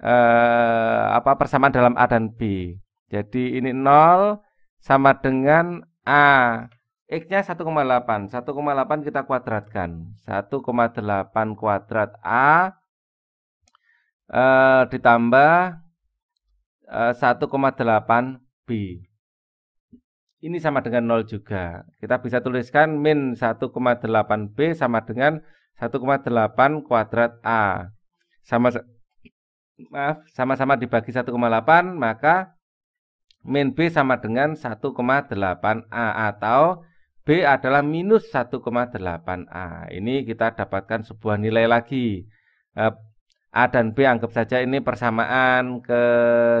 eh, apa persamaan dalam A dan B. Jadi ini 0 sama dengan A X-nya 1,8. 1,8 kita kuadratkan. 1,8 kuadrat A e, ditambah e, eh, 1,8 B. Ini sama dengan 0 juga. Kita bisa tuliskan min 1,8 B sama dengan 1,8 kuadrat A. Sama maaf, sama-sama dibagi 1,8 maka min B sama dengan 1,8 A atau B adalah minus 1,8A. Ah, ini kita dapatkan sebuah nilai lagi. Eh, A dan B anggap saja ini persamaan ke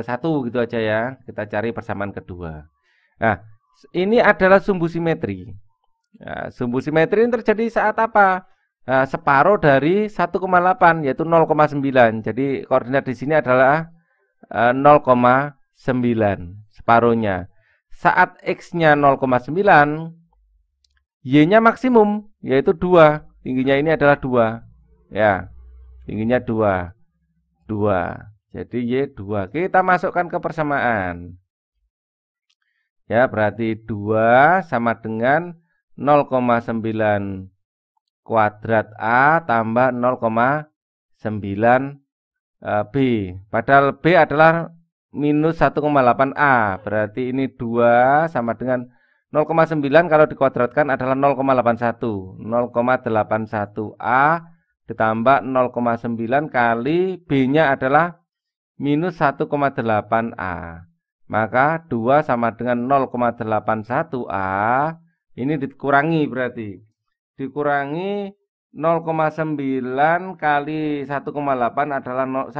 satu gitu aja ya. Kita cari persamaan kedua. Nah, ini adalah sumbu simetri. Nah, sumbu simetri ini terjadi saat apa? Nah, separuh dari 1,8 yaitu 0,9. Jadi koordinat di sini adalah 0,9 eh, separuhnya. Saat x-nya 0,9, Y-nya maksimum yaitu 2. Tingginya ini adalah 2. Ya. Tingginya 2. 2. Jadi Y 2. Kita masukkan ke persamaan. Ya, berarti 2 sama dengan 0,9 kuadrat A tambah 0,9 eh, B. Padahal B adalah minus 1,8 A. Berarti ini 2 sama dengan 0,9 0,9 kalau dikuadratkan adalah 0,81. 0,81 A ditambah 0,9 kali B-nya adalah minus 1,8 A. Maka 2 sama dengan 0,81 A. Ini dikurangi berarti. Dikurangi 0,9 kali 1,8 adalah 1,62.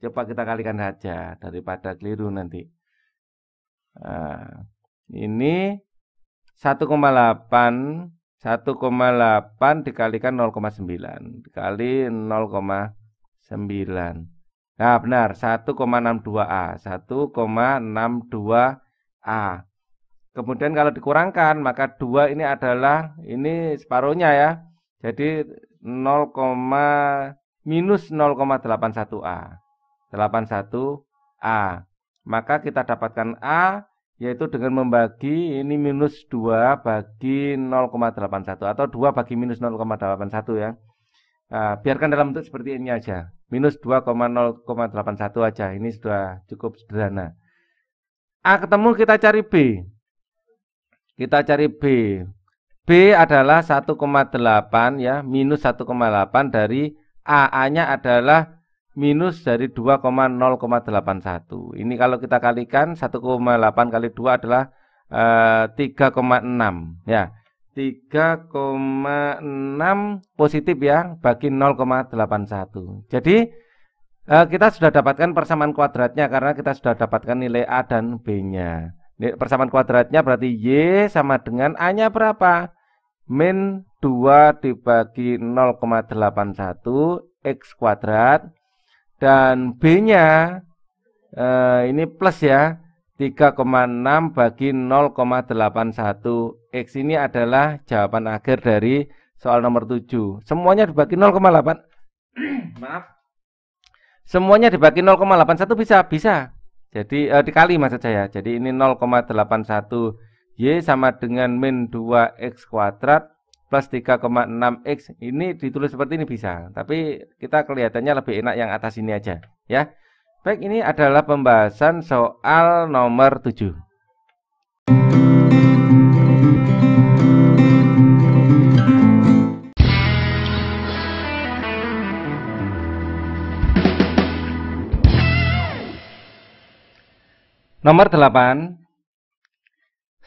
Coba kita kalikan saja daripada keliru nanti. Nah, ini 1,8 1,8 dikalikan 0,9 dikali 0,9. Nah, benar 1,62A, 1,62A. Kemudian kalau dikurangkan maka 2 ini adalah ini separuhnya ya. Jadi 0, minus 0,81A. 81A. Maka kita dapatkan A yaitu dengan membagi ini minus 2 bagi 0,81 atau 2 bagi minus 0,81 ya. Nah, biarkan dalam bentuk seperti ini aja. Minus 2,0,81 aja. Ini sudah cukup sederhana. A ketemu kita cari B. Kita cari B. B adalah 1,8 ya, minus 1,8 dari A. A-nya adalah minus dari 2,0,81. Ini kalau kita kalikan 1,8 kali 2 adalah uh, eh, 3,6 ya. 3,6 positif ya bagi 0,81. Jadi uh, kita sudah dapatkan persamaan kuadratnya karena kita sudah dapatkan nilai A dan B-nya. Persamaan kuadratnya berarti Y sama dengan A-nya berapa? Min 2 dibagi 0,81 X kuadrat dan B-nya eh, ini plus ya 3,6 bagi 0,81 X ini adalah jawaban akhir dari soal nomor 7 semuanya dibagi 0,8 maaf semuanya dibagi 0,81 bisa bisa jadi eh, dikali maksud saya jadi ini 0,81 Y sama dengan min 2X kuadrat plus 3,6x ini ditulis seperti ini bisa tapi kita kelihatannya lebih enak yang atas ini aja ya baik ini adalah pembahasan soal nomor 7 Nomor 8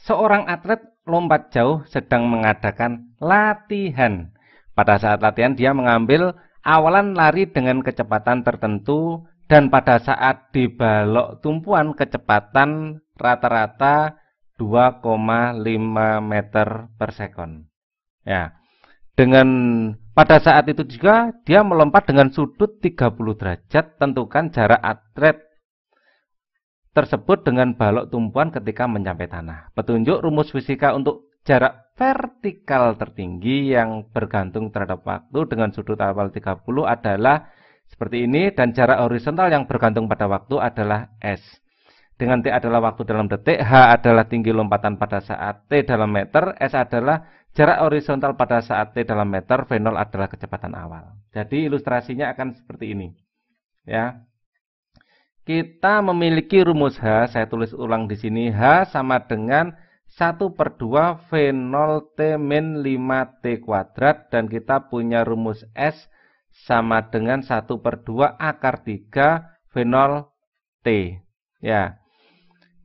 Seorang atlet lompat jauh sedang mengadakan latihan. Pada saat latihan dia mengambil awalan lari dengan kecepatan tertentu dan pada saat dibalok tumpuan kecepatan rata-rata 2,5 meter per second. Ya. Dengan pada saat itu juga dia melompat dengan sudut 30 derajat tentukan jarak atlet tersebut dengan balok tumpuan ketika mencapai tanah. Petunjuk rumus fisika untuk jarak vertikal tertinggi yang bergantung terhadap waktu dengan sudut awal 30 adalah seperti ini dan jarak horizontal yang bergantung pada waktu adalah S. Dengan T adalah waktu dalam detik, H adalah tinggi lompatan pada saat T dalam meter, S adalah jarak horizontal pada saat T dalam meter, V0 adalah kecepatan awal. Jadi ilustrasinya akan seperti ini. Ya kita memiliki rumus H, saya tulis ulang di sini, H sama dengan 1 per 2 V0 T min 5 T kuadrat, dan kita punya rumus S sama dengan 1 per 2 akar 3 V0 T. Ya.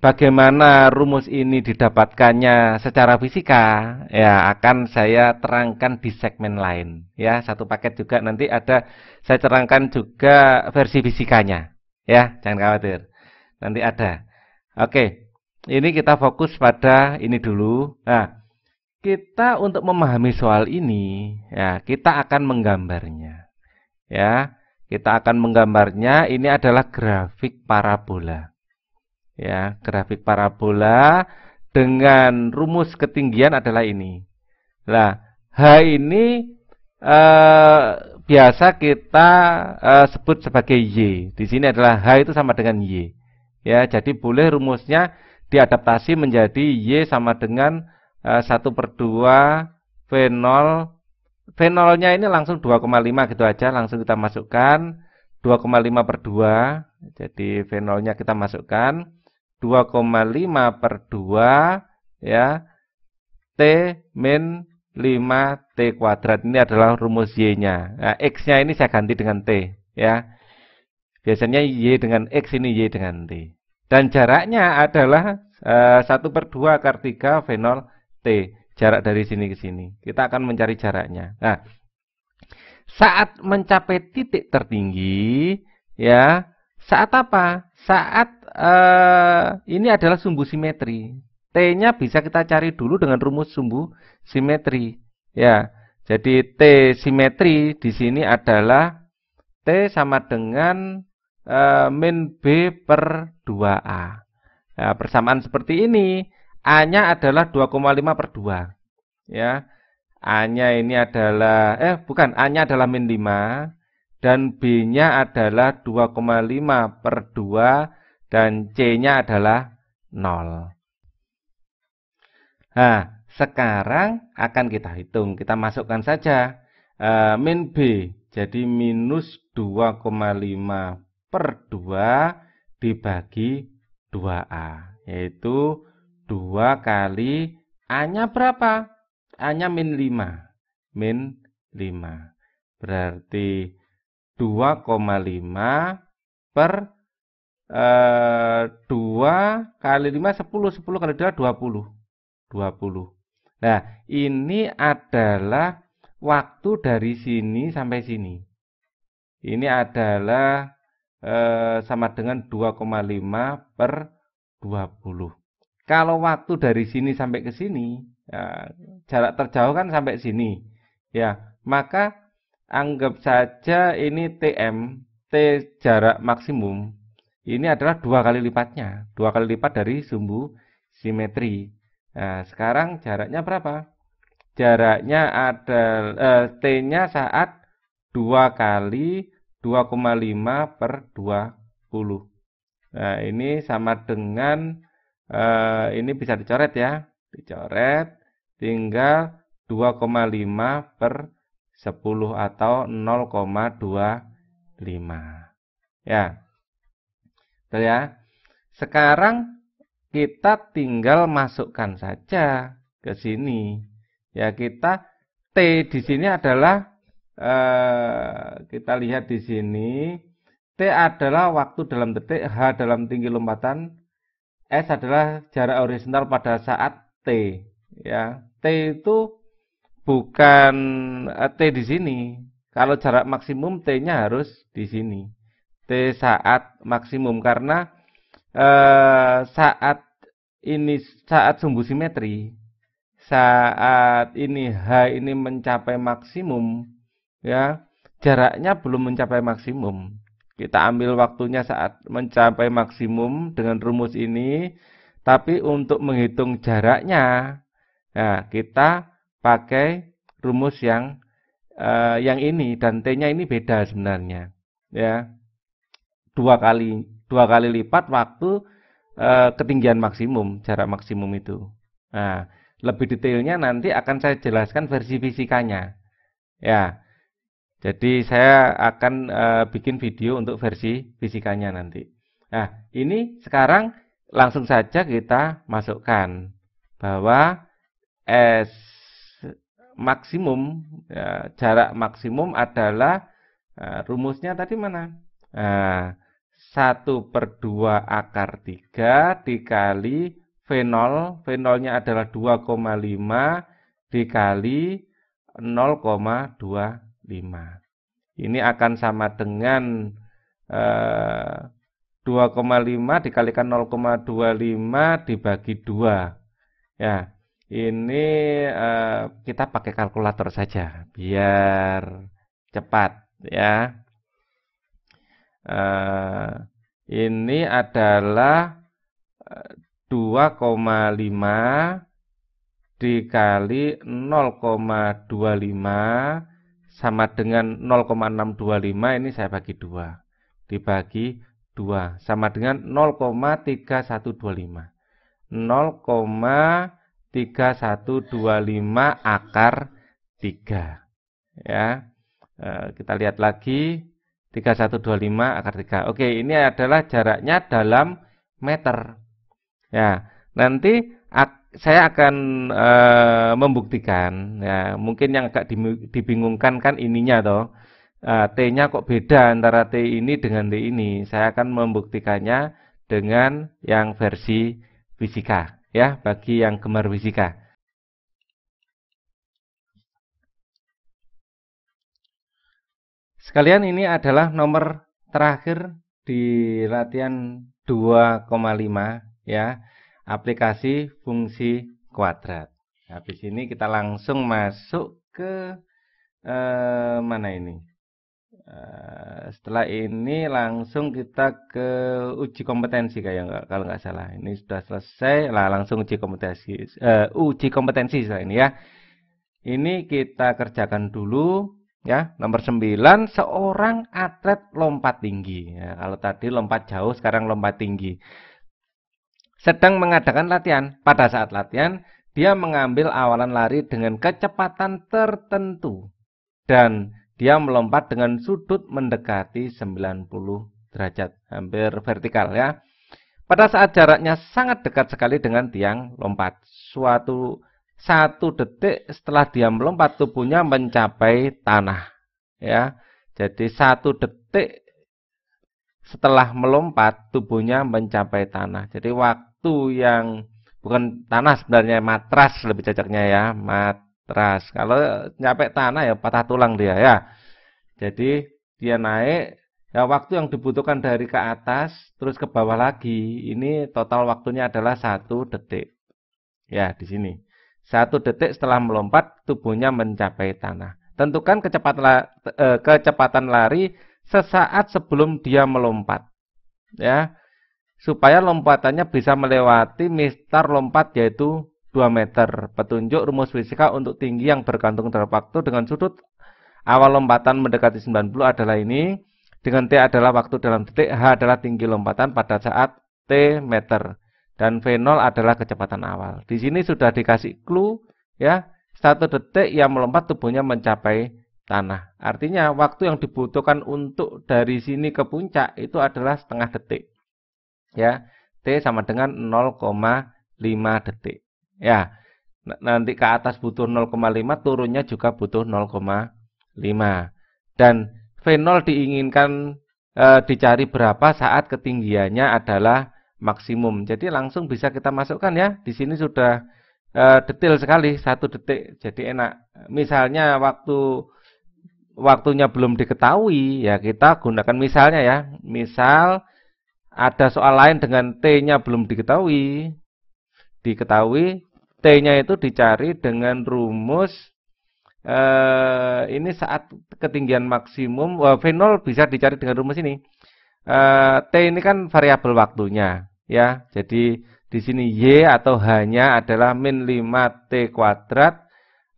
Bagaimana rumus ini didapatkannya secara fisika? Ya, akan saya terangkan di segmen lain. Ya, satu paket juga nanti ada saya terangkan juga versi fisikanya Ya, jangan khawatir. Nanti ada. Oke. Ini kita fokus pada ini dulu. Nah, kita untuk memahami soal ini, ya, kita akan menggambarnya. Ya, kita akan menggambarnya ini adalah grafik parabola. Ya, grafik parabola dengan rumus ketinggian adalah ini. Lah, H ini eh biasa kita uh, sebut sebagai y. Di sini adalah h itu sama dengan y. Ya, jadi boleh rumusnya diadaptasi menjadi y sama dengan eh, satu uh, per dua V0 V0-nya ini langsung 2,5 gitu aja langsung kita masukkan 2,5 per 2 jadi V0-nya kita masukkan 2,5 per 2 ya T min 5T kuadrat. Ini adalah rumus Y-nya. Nah, X-nya ini saya ganti dengan T. ya. Biasanya Y dengan X, ini Y dengan T. Dan jaraknya adalah eh, 1 per 2 akar 3 v0 T. Jarak dari sini ke sini. Kita akan mencari jaraknya. Nah, saat mencapai titik tertinggi, ya, saat apa? Saat eh, ini adalah sumbu simetri. T-nya bisa kita cari dulu dengan rumus sumbu simetri. Ya, jadi T simetri di sini adalah T sama dengan e, min B per 2A. Nah, ya, persamaan seperti ini, A-nya adalah 2,5 per 2. Ya, A-nya ini adalah, eh bukan, A-nya adalah min 5, dan B-nya adalah 2,5 per 2, dan C-nya adalah 0. Nah, sekarang akan kita hitung. Kita masukkan saja e, min B. Jadi minus 2,5 per 2 dibagi 2A. Yaitu 2 kali A-nya berapa? A-nya min 5. Min 5. Berarti 2,5 per e, eh, 2 kali 5 10. 10 kali 2 20. 20. Nah, ini adalah waktu dari sini sampai sini. Ini adalah eh, sama dengan 2,5 per 20. Kalau waktu dari sini sampai ke sini, ya, jarak terjauh kan sampai sini. Ya, maka anggap saja ini TM, T jarak maksimum, ini adalah dua kali lipatnya, dua kali lipat dari sumbu simetri. Nah, sekarang jaraknya berapa? Jaraknya ada eh, T-nya saat 2 kali 2,5 per 20. Nah, ini sama dengan eh, ini bisa dicoret ya. Dicoret tinggal 2,5 per 10 atau 0,25. Ya. Betul ya. Sekarang kita tinggal masukkan saja ke sini. Ya, kita T di sini adalah eh, kita lihat di sini T adalah waktu dalam detik, H dalam tinggi lompatan, S adalah jarak horizontal pada saat T. Ya, T itu bukan eh, T di sini. Kalau jarak maksimum T-nya harus di sini. T saat maksimum karena Eh, saat ini saat sumbu simetri saat ini H ini mencapai maksimum ya jaraknya belum mencapai maksimum kita ambil waktunya saat mencapai maksimum dengan rumus ini tapi untuk menghitung jaraknya ya, kita pakai rumus yang eh, yang ini dan t-nya ini beda sebenarnya ya dua kali dua kali lipat waktu e, ketinggian maksimum, jarak maksimum itu. Nah, lebih detailnya nanti akan saya jelaskan versi fisikanya. Ya. Jadi saya akan e, bikin video untuk versi fisikanya nanti. Nah, ini sekarang langsung saja kita masukkan bahwa S maksimum ya, jarak maksimum adalah uh, rumusnya tadi mana? Nah, 1 per 2 akar 3 dikali V0, V0 nya adalah 2,5 dikali 0,25. Ini akan sama dengan eh, 2,5 dikalikan 0,25 dibagi 2. Ya, ini eh, kita pakai kalkulator saja biar cepat ya. Eh, ini adalah 2,5 eh, dikali 0,25 sama dengan 0,625 ini saya bagi 2 dibagi 2 sama dengan 0,3125 0,3125 akar 3 ya eh, kita lihat lagi 3125 akar 3. Oke, ini adalah jaraknya dalam meter. Ya, nanti saya akan e, membuktikan ya, mungkin yang agak dibingungkan kan ininya toh. E, T-nya kok beda antara T ini dengan T ini. Saya akan membuktikannya dengan yang versi fisika ya, bagi yang gemar fisika. Sekalian ini adalah nomor terakhir di latihan 2,5 ya. Aplikasi fungsi kuadrat. Habis ini kita langsung masuk ke eh, mana ini? Eh, setelah ini langsung kita ke uji kompetensi kayak kalau nggak salah. Ini sudah selesai, lah langsung uji kompetensi eh, uji kompetensi setelah ini ya. Ini kita kerjakan dulu ya nomor 9 seorang atlet lompat tinggi ya, kalau tadi lompat jauh sekarang lompat tinggi sedang mengadakan latihan pada saat latihan dia mengambil awalan lari dengan kecepatan tertentu dan dia melompat dengan sudut mendekati 90 derajat hampir vertikal ya pada saat jaraknya sangat dekat sekali dengan tiang lompat suatu satu detik setelah dia melompat tubuhnya mencapai tanah. Ya, jadi satu detik setelah melompat tubuhnya mencapai tanah. Jadi waktu yang bukan tanah sebenarnya matras lebih cocoknya ya matras. Kalau nyampe tanah ya patah tulang dia ya. Jadi dia naik ya waktu yang dibutuhkan dari ke atas terus ke bawah lagi ini total waktunya adalah satu detik. Ya di sini. Satu detik setelah melompat, tubuhnya mencapai tanah. Tentukan kecepatan, la, e, kecepatan lari sesaat sebelum dia melompat. Ya, supaya lompatannya bisa melewati mistar lompat yaitu 2 meter. Petunjuk rumus fisika untuk tinggi yang bergantung terhadap waktu dengan sudut awal lompatan mendekati 90 adalah ini. Dengan T adalah waktu dalam detik, H adalah tinggi lompatan pada saat T meter dan V0 adalah kecepatan awal. Di sini sudah dikasih clue ya, satu detik yang melompat tubuhnya mencapai tanah. Artinya waktu yang dibutuhkan untuk dari sini ke puncak itu adalah setengah detik. Ya, T sama dengan 0,5 detik. Ya, nanti ke atas butuh 0,5, turunnya juga butuh 0,5. Dan V0 diinginkan e, dicari berapa saat ketinggiannya adalah maksimum. Jadi langsung bisa kita masukkan ya. Di sini sudah uh, detail sekali satu detik. Jadi enak. Misalnya waktu waktunya belum diketahui ya kita gunakan misalnya ya. Misal ada soal lain dengan t-nya belum diketahui. Diketahui t-nya itu dicari dengan rumus eh, ini saat ketinggian maksimum v0 bisa dicari dengan rumus ini. Eh, T ini kan variabel waktunya ya. Jadi di sini y atau hanya adalah min 5t kuadrat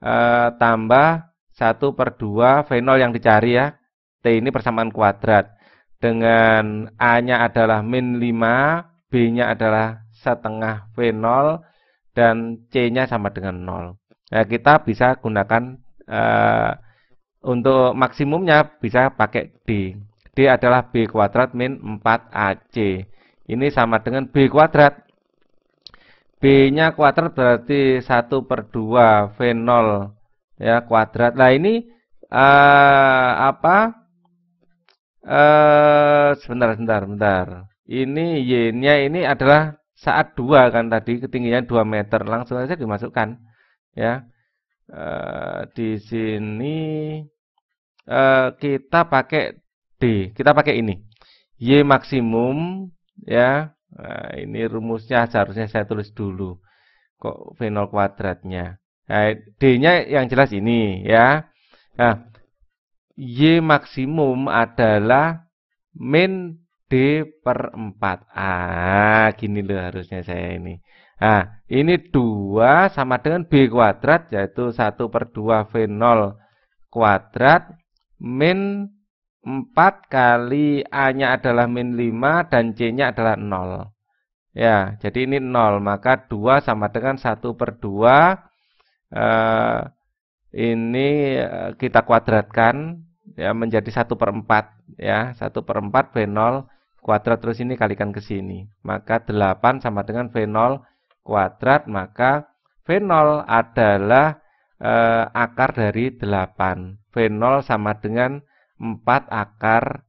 e, tambah 1 per 2 0 yang dicari ya. T ini persamaan kuadrat. Dengan A-nya adalah min 5, B-nya adalah setengah V0, dan C-nya sama dengan 0. Nah, kita bisa gunakan e, untuk maksimumnya bisa pakai D. D adalah B kuadrat min 4AC. Ini sama dengan B kuadrat. B-nya kuadrat berarti 1 per 2 V0 ya kuadrat. Nah ini uh, apa? Uh, sebentar, sebentar, sebentar. Ini Y-nya ini adalah saat 2 kan tadi ketinggian 2 meter. Langsung saja dimasukkan. ya uh, Di sini uh, kita pakai D. Kita pakai ini. Y maksimum ya nah, ini rumusnya seharusnya saya tulis dulu kok V0 kuadratnya nah, D-nya yang jelas ini ya nah, Y maksimum adalah min D per 4 ah gini loh harusnya saya ini nah ini 2 sama dengan B kuadrat yaitu 1 per 2 V0 kuadrat min 4 kali A-nya adalah min 5 dan C-nya adalah 0. Ya, jadi ini 0, maka 2 sama dengan 1 per 2. Eh, ini eh, kita kuadratkan ya, menjadi 1 per 4. Ya, 1 per 4 V0 kuadrat terus ini kalikan ke sini. Maka 8 sama dengan V0 kuadrat, maka V0 adalah eh, akar dari 8. V0 sama dengan 4 akar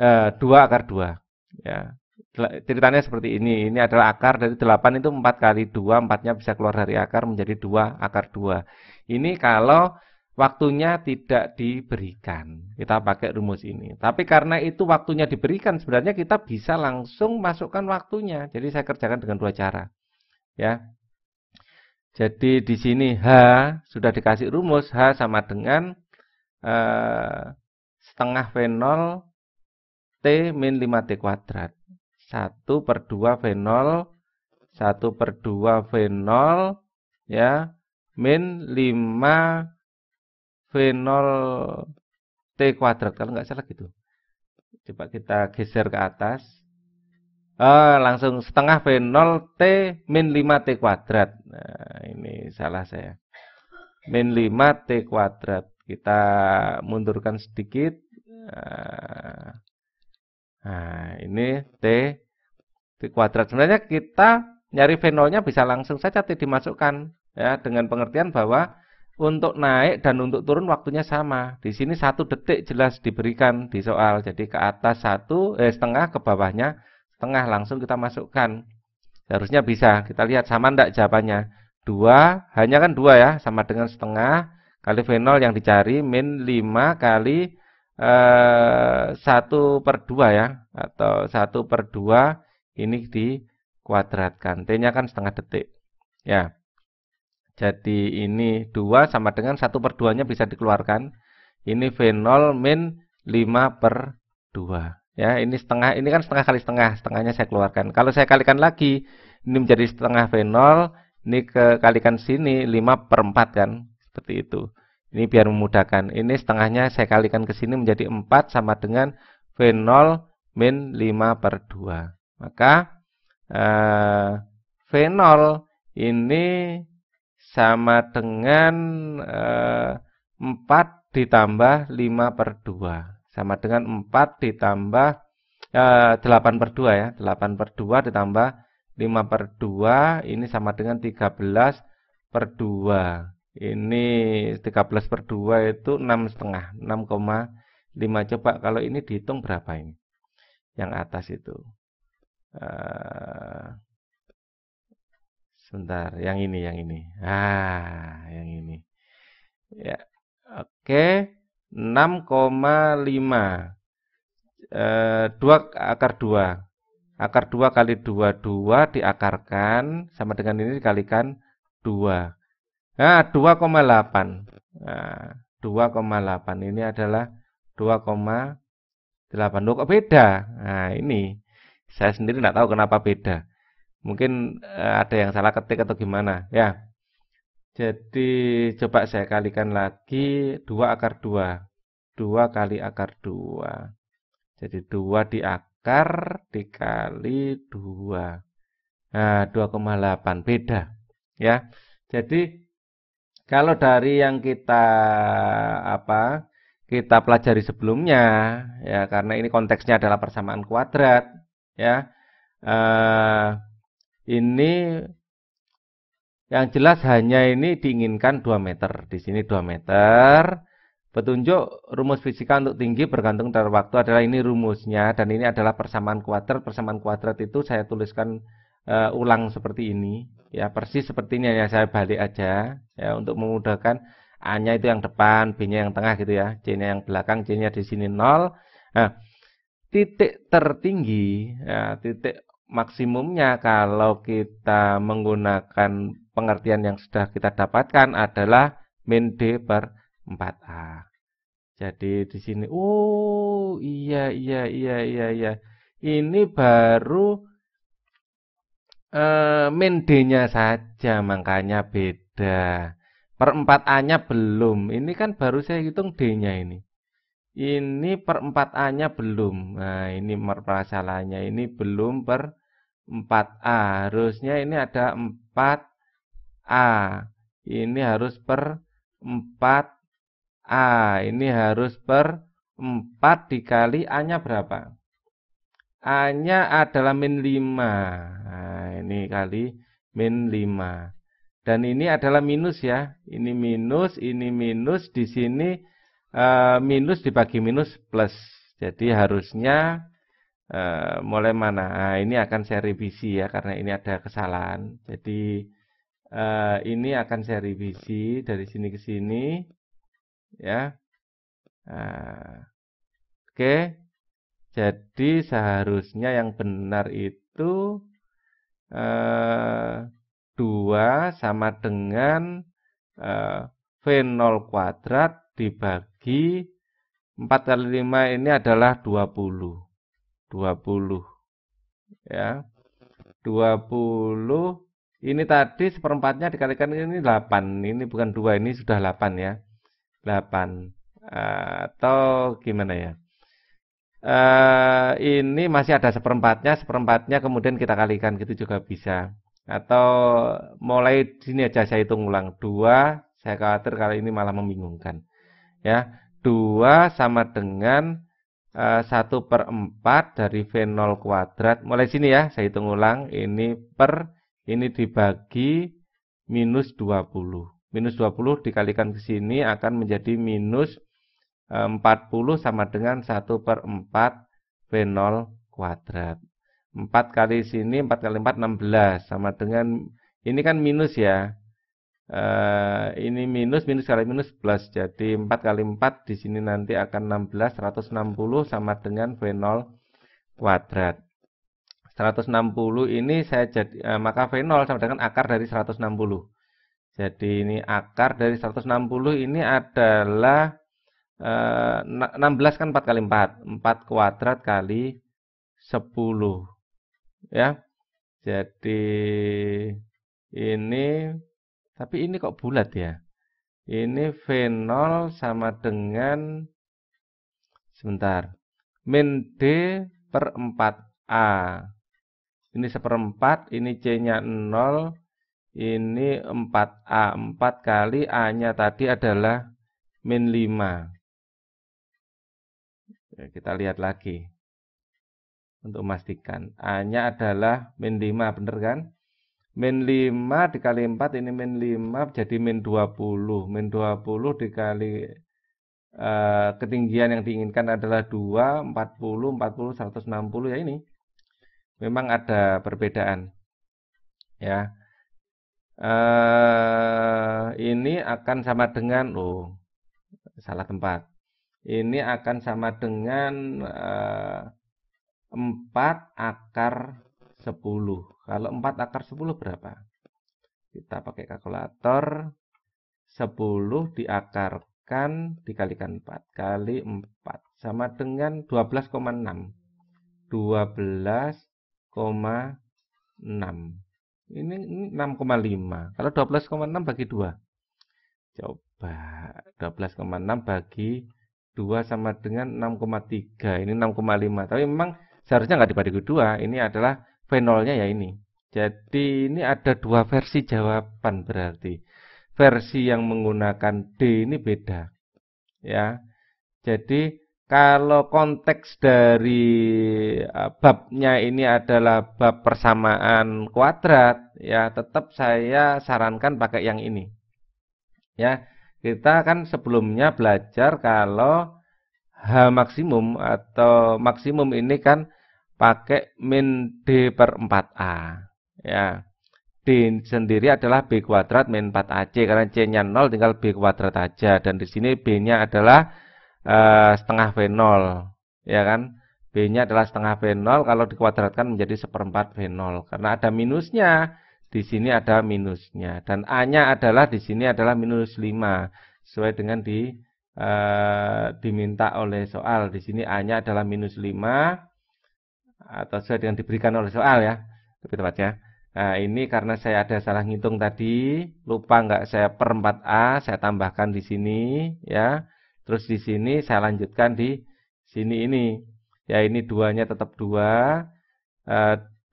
eh, akar dua. ya. Ceritanya seperti ini, ini adalah akar dari 8 itu empat kali dua empatnya bisa keluar dari akar menjadi dua akar dua. Ini kalau waktunya tidak diberikan. Kita pakai rumus ini. Tapi karena itu waktunya diberikan, sebenarnya kita bisa langsung masukkan waktunya. Jadi saya kerjakan dengan dua cara. Ya. Jadi di sini H sudah dikasih rumus H sama dengan eh, setengah v0 T min 5T kuadrat. 1 per 2 v0 1 per 2 v0 ya, min 5 v0 T kuadrat. Kalau nggak salah gitu. Coba kita geser ke atas. Eh, langsung setengah v0 T min 5T kuadrat. Nah, ini salah saya. Min 5T kuadrat. Kita mundurkan sedikit. Eh, nah, ini T, T kuadrat. Sebenarnya kita nyari nya bisa langsung saja T dimasukkan ya dengan pengertian bahwa untuk naik dan untuk turun waktunya sama. Di sini satu detik jelas diberikan di soal. Jadi ke atas satu, eh, setengah, ke bawahnya setengah langsung kita masukkan. Harusnya bisa. Kita lihat sama enggak jawabannya. Dua, hanya kan dua ya, sama dengan setengah kali fenol yang dicari min lima kali Eh, satu per dua ya atau satu per dua ini dikuadratkan t-nya kan setengah detik ya jadi ini 2 sama dengan 1 per 2 nya bisa dikeluarkan ini V0 min 5 per 2 ya ini setengah ini kan setengah kali setengah setengahnya saya keluarkan kalau saya kalikan lagi ini menjadi setengah V0 ini kekalikan sini 5 per 4 kan seperti itu ini biar memudahkan. Ini setengahnya saya kalikan ke sini menjadi 4 sama dengan V0 min 5 per 2. Maka eh, V0 ini sama dengan eh, 4 ditambah 5 per 2. Sama dengan 4 ditambah eh, 8 per 2 ya. 8 per 2 ditambah 5 per 2 ini sama dengan 13 per 2 ini 13 per 2 itu 6,5 6,5 coba kalau ini dihitung berapa ini yang atas itu uh, sebentar yang ini yang ini ah yang ini ya oke okay. 6,5 eh, 2 akar 2 akar 2 kali 2 2 diakarkan sama dengan ini dikalikan 2 Nah, 2,8. Nah, 2,8 ini adalah 2,8. Loh kok beda? Nah, ini saya sendiri tidak tahu kenapa beda. Mungkin eh, ada yang salah ketik atau gimana, ya. Jadi coba saya kalikan lagi 2 akar 2. 2 kali akar 2. Jadi 2 di akar dikali 2. Nah, 2,8 beda ya. Jadi kalau dari yang kita apa kita pelajari sebelumnya, ya karena ini konteksnya adalah persamaan kuadrat, ya eh, ini yang jelas hanya ini diinginkan 2 meter. Di sini 2 meter. Petunjuk rumus fisika untuk tinggi bergantung terhadap waktu adalah ini rumusnya dan ini adalah persamaan kuadrat. Persamaan kuadrat itu saya tuliskan eh, ulang seperti ini ya persis seperti ini ya saya balik aja ya untuk memudahkan A-nya itu yang depan, B-nya yang tengah gitu ya, C-nya yang belakang, C-nya di sini nol Nah, titik tertinggi, ya, titik maksimumnya kalau kita menggunakan pengertian yang sudah kita dapatkan adalah min D per 4A. Jadi di sini, oh iya, iya, iya, iya, iya. Ini baru d eh, mendenya saja makanya beda perempat a nya belum ini kan baru saya hitung d nya ini ini perempat a nya belum nah ini masalahnya ini belum per 4a harusnya ini ada 4a ini harus per 4a ini harus per 4 dikali a nya berapa A-nya adalah min 5. Nah, ini kali min 5. Dan ini adalah minus ya. Ini minus, ini minus. Di sini e, minus dibagi minus plus. Jadi harusnya e, mulai mana? Nah, ini akan saya revisi ya karena ini ada kesalahan. Jadi e, ini akan saya revisi dari sini ke sini. Ya. Nah, Oke. Okay. Jadi seharusnya yang benar itu eh, 2 sama dengan eh, V0 kuadrat dibagi 4 kali 5 ini adalah 20. 20. Ya. 20 ini tadi seperempatnya dikalikan ini 8. Ini bukan 2, ini sudah 8 ya. 8 eh, atau gimana ya? Eh, ini masih ada seperempatnya, seperempatnya kemudian kita kalikan gitu juga bisa. Atau mulai sini aja saya hitung ulang. dua. saya khawatir kalau ini malah membingungkan. Ya, 2 sama dengan eh, satu per empat dari V0 kuadrat. Mulai sini ya, saya hitung ulang. Ini per, ini dibagi minus 20. Minus 20 dikalikan ke sini akan menjadi minus 40 sama dengan 1 per 4 V0 kuadrat. 4 kali sini, 4 kali 4, 16. Sama dengan, ini kan minus ya. E, ini minus, minus kali minus plus. Jadi 4 kali 4 di sini nanti akan 16, 160 sama dengan V0 kuadrat. 160 ini saya jadi, e, eh, maka V0 sama dengan akar dari 160. Jadi ini akar dari 160 ini adalah 16 eh, kan 4 kali 4 4 kuadrat kali 10 ya jadi ini tapi ini kok bulat ya ini V0 sama dengan sebentar min D per 4A ini seperempat ini C nya 0 ini 4A 4 kali A nya tadi adalah min 5 Ya, kita lihat lagi untuk memastikan. A-nya adalah min 5, benar kan? Min 5 dikali 4, ini min 5 jadi min 20. Min 20 dikali uh, ketinggian yang diinginkan adalah 2, 40, 40, 160 ya ini. Memang ada perbedaan. Ya. uh, ini akan sama dengan, oh, salah tempat ini akan sama dengan eh, 4 akar 10. Kalau 4 akar 10 berapa? Kita pakai kalkulator. 10 diakarkan dikalikan 4 kali 4 sama dengan 12,6. 12,6 ini 6,5. Kalau 12,6 bagi 2. Coba 12,6 bagi 2 sama dengan 6,3 ini 6,5 tapi memang seharusnya nggak dibagi dua ini adalah fenolnya ya ini jadi ini ada dua versi jawaban berarti versi yang menggunakan D ini beda ya jadi kalau konteks dari e, babnya ini adalah bab persamaan kuadrat ya tetap saya sarankan pakai yang ini ya kita kan sebelumnya belajar kalau H maksimum atau maksimum ini kan pakai min D per 4A. Ya. D sendiri adalah B kuadrat min 4AC. Karena C-nya 0 tinggal B kuadrat aja. Dan di sini B-nya adalah uh, setengah V0. Ya kan? B-nya adalah setengah V0. Kalau dikuadratkan menjadi seperempat V0. Karena ada minusnya di sini ada minusnya dan A-nya adalah di sini adalah minus 5 sesuai dengan di e, diminta oleh soal di sini A-nya adalah minus 5 atau sesuai dengan diberikan oleh soal ya lebih tepatnya nah ini karena saya ada salah ngitung tadi lupa nggak saya per 4A saya tambahkan di sini ya terus di sini saya lanjutkan di sini ini ya ini duanya tetap dua E,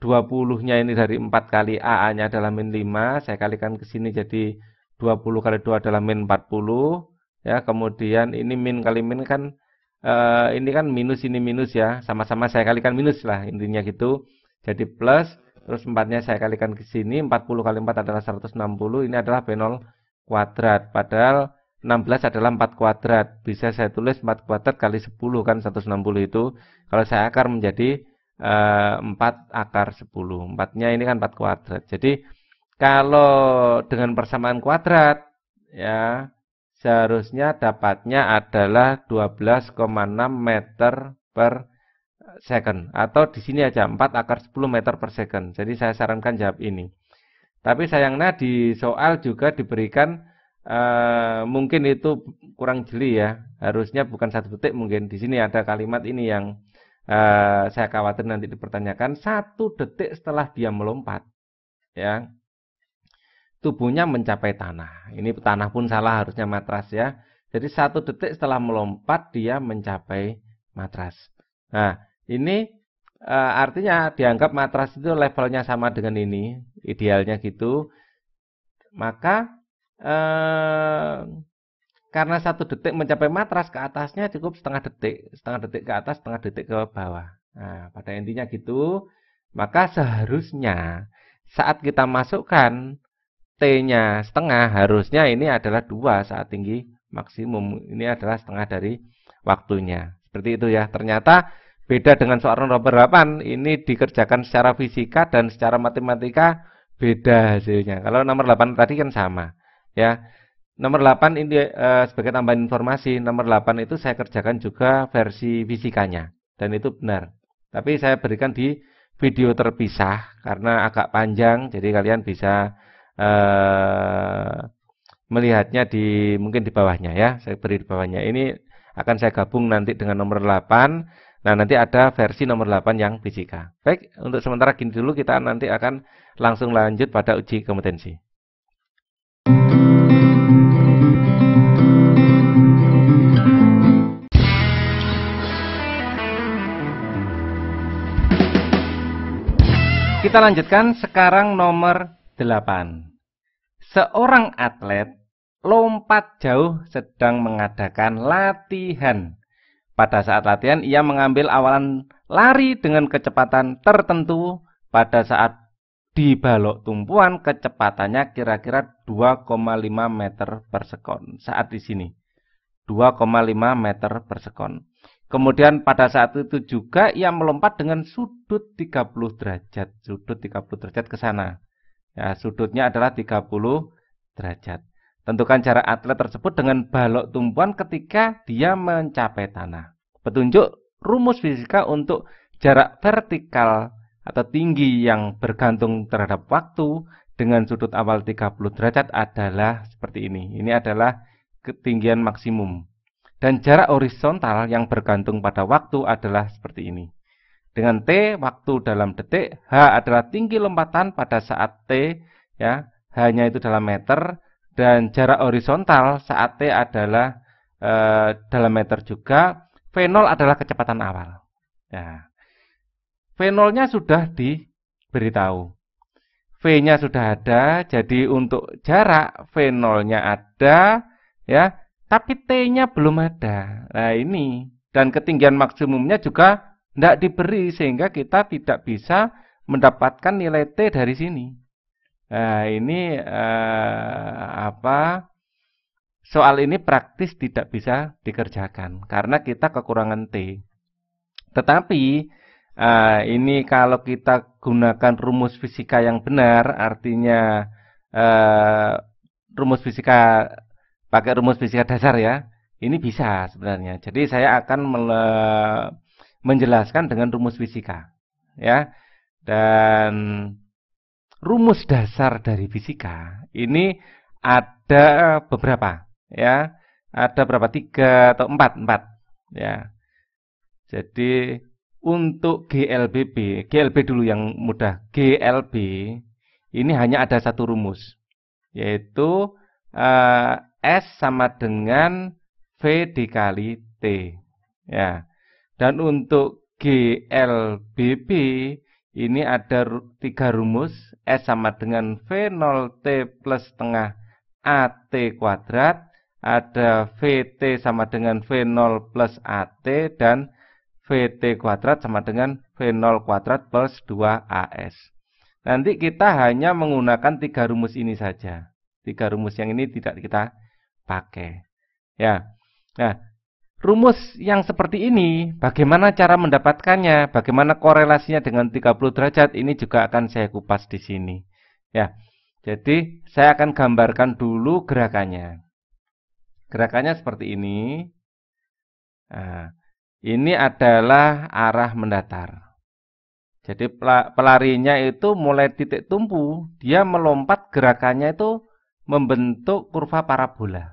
20-nya ini dari 4 kali a nya adalah min 5, saya kalikan ke sini jadi 20 kali 2 adalah min 40. Ya, kemudian ini min kali min kan eh, ini kan minus ini minus ya, sama-sama saya kalikan minus lah intinya gitu. Jadi plus terus 4-nya saya kalikan ke sini, 40 kali 4 adalah 160, ini adalah B0 kuadrat. Padahal 16 adalah 4 kuadrat. Bisa saya tulis 4 kuadrat kali 10 kan 160 itu. Kalau saya akar menjadi 4 eh, akar 10. 4-nya ini kan 4 kuadrat. Jadi kalau dengan persamaan kuadrat ya seharusnya dapatnya adalah 12,6 meter per second atau di sini aja 4 akar 10 meter per second. Jadi saya sarankan jawab ini. Tapi sayangnya di soal juga diberikan uh, mungkin itu kurang jeli ya. Harusnya bukan satu detik mungkin. Di sini ada kalimat ini yang uh, saya khawatir nanti dipertanyakan satu detik setelah dia melompat ya tubuhnya mencapai tanah ini tanah pun salah harusnya matras ya jadi satu detik setelah melompat dia mencapai matras nah ini uh, artinya dianggap matras itu levelnya sama dengan ini idealnya gitu maka eh, karena satu detik mencapai matras ke atasnya cukup setengah detik, setengah detik ke atas, setengah detik ke bawah. Nah, pada intinya gitu. Maka seharusnya saat kita masukkan T-nya setengah, harusnya ini adalah dua saat tinggi maksimum. Ini adalah setengah dari waktunya. Seperti itu ya. Ternyata beda dengan soal nomor 8, ini dikerjakan secara fisika dan secara matematika beda hasilnya. Kalau nomor 8 tadi kan sama. Ya. Nomor 8 ini eh, sebagai tambahan informasi, nomor 8 itu saya kerjakan juga versi fisikanya dan itu benar. Tapi saya berikan di video terpisah karena agak panjang jadi kalian bisa eh, melihatnya di mungkin di bawahnya ya. Saya beri di bawahnya. Ini akan saya gabung nanti dengan nomor 8. Nah, nanti ada versi nomor 8 yang fisika. Baik, untuk sementara gini dulu kita nanti akan langsung lanjut pada uji kompetensi. Kita lanjutkan sekarang nomor 8. Seorang atlet lompat jauh sedang mengadakan latihan. Pada saat latihan ia mengambil awalan lari dengan kecepatan tertentu pada saat dibalok tumpuan kecepatannya kira-kira 2,5 meter per sekon saat di sini. 2,5 meter per sekon. Kemudian pada saat itu juga ia melompat dengan sudut 30 derajat, sudut 30 derajat ke sana. Ya, sudutnya adalah 30 derajat. Tentukan jarak atlet tersebut dengan balok tumpuan ketika dia mencapai tanah. Petunjuk rumus fisika untuk jarak vertikal atau tinggi yang bergantung terhadap waktu dengan sudut awal 30 derajat adalah seperti ini. Ini adalah ketinggian maksimum dan jarak horizontal yang bergantung pada waktu adalah seperti ini. Dengan T, waktu dalam detik, H adalah tinggi lompatan pada saat T, ya hanya itu dalam meter, dan jarak horizontal saat T adalah e, dalam meter juga. V0 adalah kecepatan awal. Ya. V0-nya sudah diberitahu. V-nya sudah ada, jadi untuk jarak V0-nya ada, ya tapi T-nya belum ada. Nah, ini dan ketinggian maksimumnya juga tidak diberi sehingga kita tidak bisa mendapatkan nilai T dari sini. Nah, ini eh, apa? Soal ini praktis tidak bisa dikerjakan karena kita kekurangan T. Tetapi eh, ini kalau kita gunakan rumus fisika yang benar, artinya eh, rumus fisika pakai rumus fisika dasar ya. Ini bisa sebenarnya. Jadi saya akan menjelaskan dengan rumus fisika. Ya. Dan rumus dasar dari fisika ini ada beberapa ya. Ada berapa? tiga atau empat empat ya. Jadi untuk GLBB, GLB dulu yang mudah. GLB ini hanya ada satu rumus yaitu eh, S sama dengan V dikali T. Ya. Dan untuk GLBB ini ada tiga rumus S sama dengan V0T plus setengah AT kuadrat ada VT sama dengan V0 plus AT dan VT kuadrat sama dengan V0 kuadrat plus 2AS. Nanti kita hanya menggunakan tiga rumus ini saja. Tiga rumus yang ini tidak kita pakai. Ya. Nah, rumus yang seperti ini, bagaimana cara mendapatkannya, bagaimana korelasinya dengan 30 derajat ini juga akan saya kupas di sini. Ya. Jadi, saya akan gambarkan dulu gerakannya. Gerakannya seperti ini. Nah, ini adalah arah mendatar. Jadi pelarinya itu mulai titik tumpu, dia melompat gerakannya itu membentuk kurva parabola.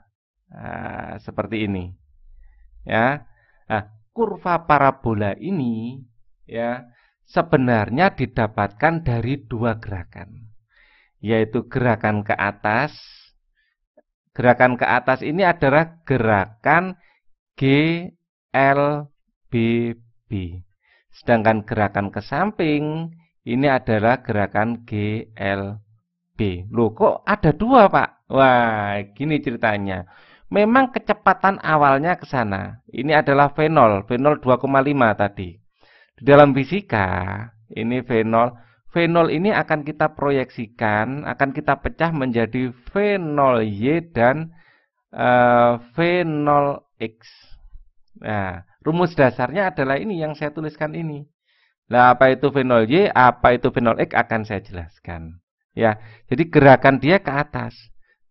Nah, seperti ini. Ya. Nah, kurva parabola ini ya sebenarnya didapatkan dari dua gerakan. Yaitu gerakan ke atas. Gerakan ke atas ini adalah gerakan GLBB. Sedangkan gerakan ke samping ini adalah gerakan GLB. Loh kok ada dua pak? Wah gini ceritanya Memang kecepatan awalnya ke sana Ini adalah V0 V0 2,5 tadi Di dalam fisika Ini V0 V0 ini akan kita proyeksikan Akan kita pecah menjadi V0Y dan eh, V0X Nah rumus dasarnya adalah ini yang saya tuliskan ini Nah apa itu V0Y Apa itu V0X akan saya jelaskan Ya, jadi gerakan dia ke atas.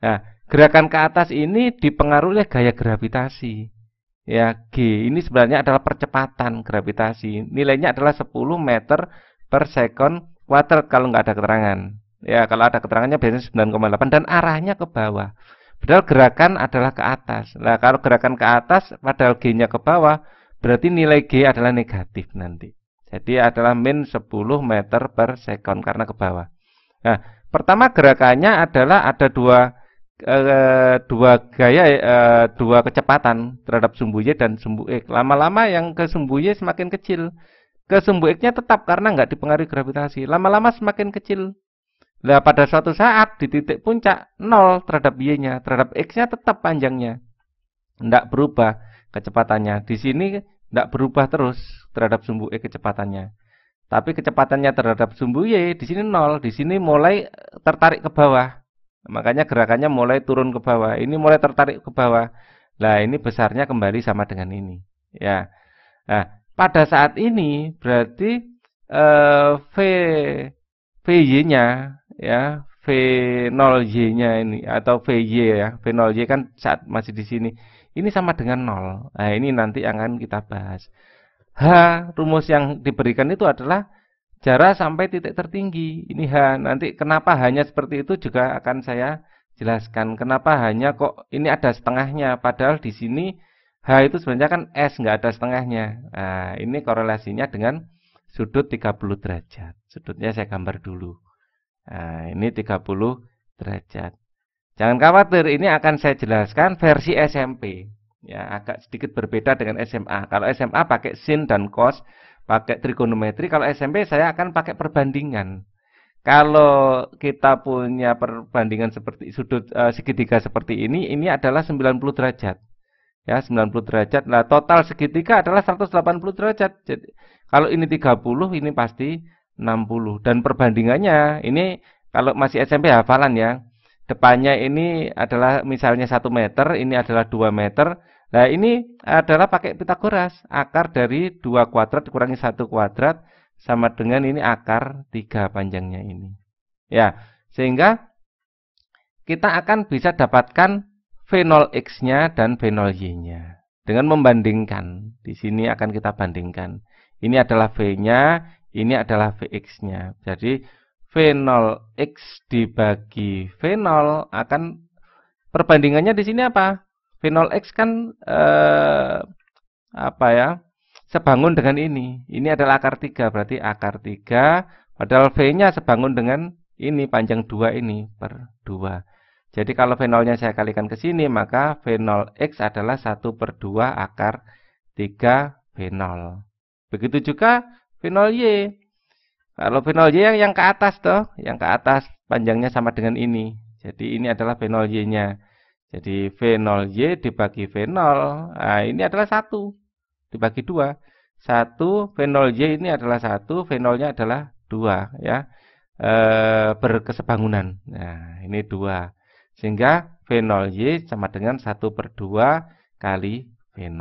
Nah, gerakan ke atas ini dipengaruhi oleh gaya gravitasi. Ya, G ini sebenarnya adalah percepatan gravitasi. Nilainya adalah 10 meter per second water kalau nggak ada keterangan. Ya, kalau ada keterangannya biasanya 9,8 dan arahnya ke bawah. Padahal gerakan adalah ke atas. Nah, kalau gerakan ke atas padahal G-nya ke bawah, berarti nilai G adalah negatif nanti. Jadi adalah min 10 meter per second karena ke bawah. Nah, pertama gerakannya adalah ada dua eh, dua gaya eh, dua kecepatan terhadap sumbu Y dan sumbu X. Lama-lama yang ke sumbu Y semakin kecil. Ke sumbu X-nya tetap karena nggak dipengaruhi gravitasi. Lama-lama semakin kecil. Nah, pada suatu saat di titik puncak nol terhadap Y-nya, terhadap X-nya tetap panjangnya. Tidak berubah kecepatannya. Di sini tidak berubah terus terhadap sumbu E kecepatannya. Tapi kecepatannya terhadap sumbu Y di sini nol, di sini mulai tertarik ke bawah. Makanya gerakannya mulai turun ke bawah. Ini mulai tertarik ke bawah. Nah, ini besarnya kembali sama dengan ini. Ya. Nah, pada saat ini berarti eh, V VY-nya ya, V0Y-nya ini atau VY ya. V0Y kan saat masih di sini. Ini sama dengan nol Nah, ini nanti akan kita bahas. H rumus yang diberikan itu adalah jarak sampai titik tertinggi. Ini H. Nanti kenapa hanya seperti itu juga akan saya jelaskan. Kenapa hanya kok ini ada setengahnya padahal di sini H itu sebenarnya kan S nggak ada setengahnya. Nah, ini korelasinya dengan sudut 30 derajat. Sudutnya saya gambar dulu. Nah, ini 30 derajat. Jangan khawatir, ini akan saya jelaskan versi SMP ya agak sedikit berbeda dengan SMA. Kalau SMA pakai sin dan cos, pakai trigonometri, kalau SMP saya akan pakai perbandingan. Kalau kita punya perbandingan seperti sudut uh, segitiga seperti ini, ini adalah 90 derajat. Ya, 90 derajat. Nah, total segitiga adalah 180 derajat. Jadi, kalau ini 30, ini pasti 60 dan perbandingannya ini kalau masih SMP hafalan ya depannya ini adalah misalnya 1 meter, ini adalah 2 meter. Nah, ini adalah pakai Pitagoras. Akar dari 2 kuadrat dikurangi 1 kuadrat sama dengan ini akar 3 panjangnya ini. Ya, sehingga kita akan bisa dapatkan V0 X-nya dan V0 Y-nya. Dengan membandingkan, di sini akan kita bandingkan. Ini adalah V-nya, ini adalah VX-nya. Jadi, V0 X dibagi V0 akan perbandingannya di sini apa? V0 X kan eh, apa ya? Sebangun dengan ini. Ini adalah akar 3, berarti akar 3 padahal V-nya sebangun dengan ini panjang 2 ini per 2. Jadi kalau V0-nya saya kalikan ke sini, maka V0X adalah 1 per 2 akar 3 V0. Begitu juga V0Y. Kalau 0 Y yang, yang ke atas toh, yang ke atas panjangnya sama dengan ini. Jadi ini adalah 0 Y-nya. Jadi V0 Y dibagi V0, nah ini adalah satu dibagi dua. Satu V0 Y ini adalah satu, V0-nya adalah dua, ya e, berkesebangunan. Nah ini dua, sehingga V0 Y sama dengan satu per dua kali V0.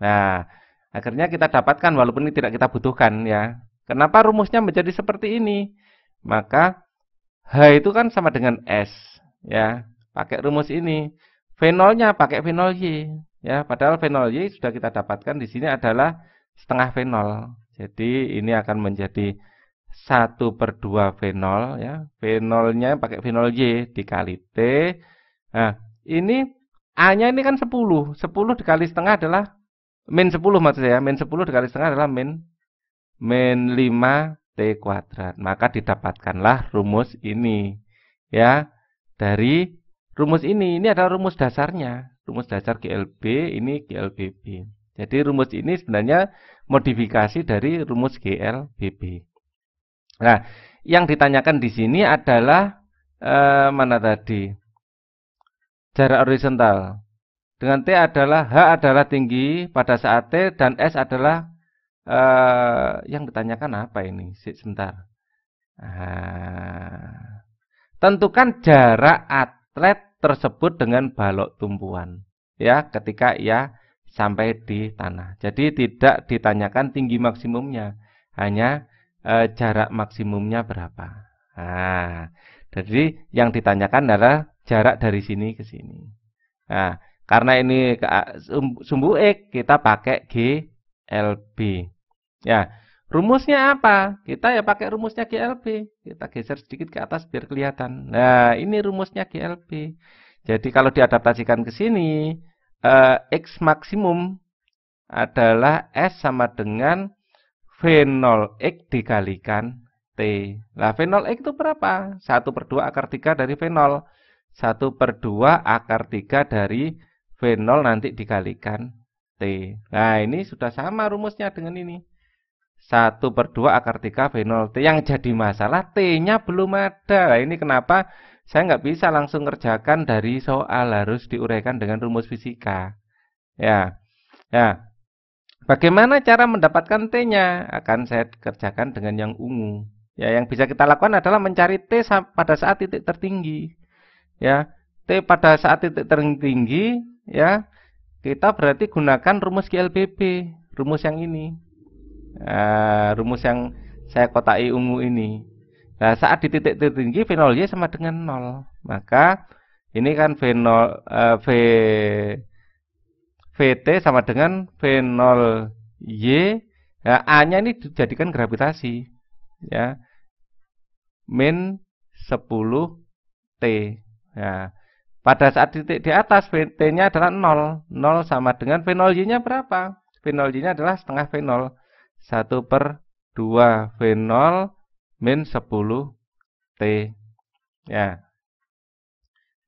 Nah akhirnya kita dapatkan walaupun ini tidak kita butuhkan ya Kenapa rumusnya menjadi seperti ini? Maka H itu kan sama dengan S ya. Pakai rumus ini. Fenolnya pakai fenol Y ya. Padahal fenol Y sudah kita dapatkan di sini adalah setengah fenol. Jadi ini akan menjadi satu per 2 fenol ya. Fenolnya pakai fenol Y dikali T. Nah, ini A-nya ini kan 10. 10 dikali setengah adalah min 10 maksudnya, saya. Min sepuluh dikali setengah adalah min min 5t kuadrat. Maka didapatkanlah rumus ini. Ya, dari rumus ini, ini adalah rumus dasarnya. Rumus dasar GLB, ini GLBB. Jadi rumus ini sebenarnya modifikasi dari rumus GLBB. Nah, yang ditanyakan di sini adalah eh, mana tadi? Jarak horizontal. Dengan T adalah H adalah tinggi pada saat T dan S adalah Eh, yang ditanyakan apa ini? Sebentar. Uh, tentukan jarak atlet tersebut dengan balok tumpuan ya ketika ia sampai di tanah. Jadi tidak ditanyakan tinggi maksimumnya, hanya uh, jarak maksimumnya berapa. Nah, jadi yang ditanyakan adalah jarak dari sini ke sini. Nah, karena ini ah, sumbu x kita pakai GLB. Ya, rumusnya apa? Kita ya pakai rumusnya GLB. Kita geser sedikit ke atas biar kelihatan. Nah, ini rumusnya GLB. Jadi kalau diadaptasikan ke sini, eh, X maksimum adalah S sama dengan V0X dikalikan T. Nah, V0X itu berapa? 1 per 2 akar 3 dari V0. 1 per 2 akar 3 dari V0 nanti dikalikan T. Nah, ini sudah sama rumusnya dengan ini. 1 per 2 akar 3 v 0 T. Yang jadi masalah T-nya belum ada. Nah, ini kenapa saya nggak bisa langsung kerjakan dari soal. Harus diuraikan dengan rumus fisika. Ya. Ya. Bagaimana cara mendapatkan T-nya? Akan saya kerjakan dengan yang ungu. Ya, yang bisa kita lakukan adalah mencari T pada saat titik tertinggi. Ya, T pada saat titik tertinggi, ya, kita berarti gunakan rumus GLBB, rumus yang ini. Eh, rumus yang saya kotai ungu ini. Nah, saat di titik tertinggi v 0 Y sama dengan 0. Maka ini kan fenol uh, V VT sama dengan v 0 Y. Nah, A-nya ini dijadikan gravitasi ya. Min 10 T. Nah, pada saat titik di atas VT-nya adalah 0. 0 sama dengan fenol Y-nya berapa? Fenol Y-nya adalah setengah v0. 1 per 2 V0 min 10 T. Ya.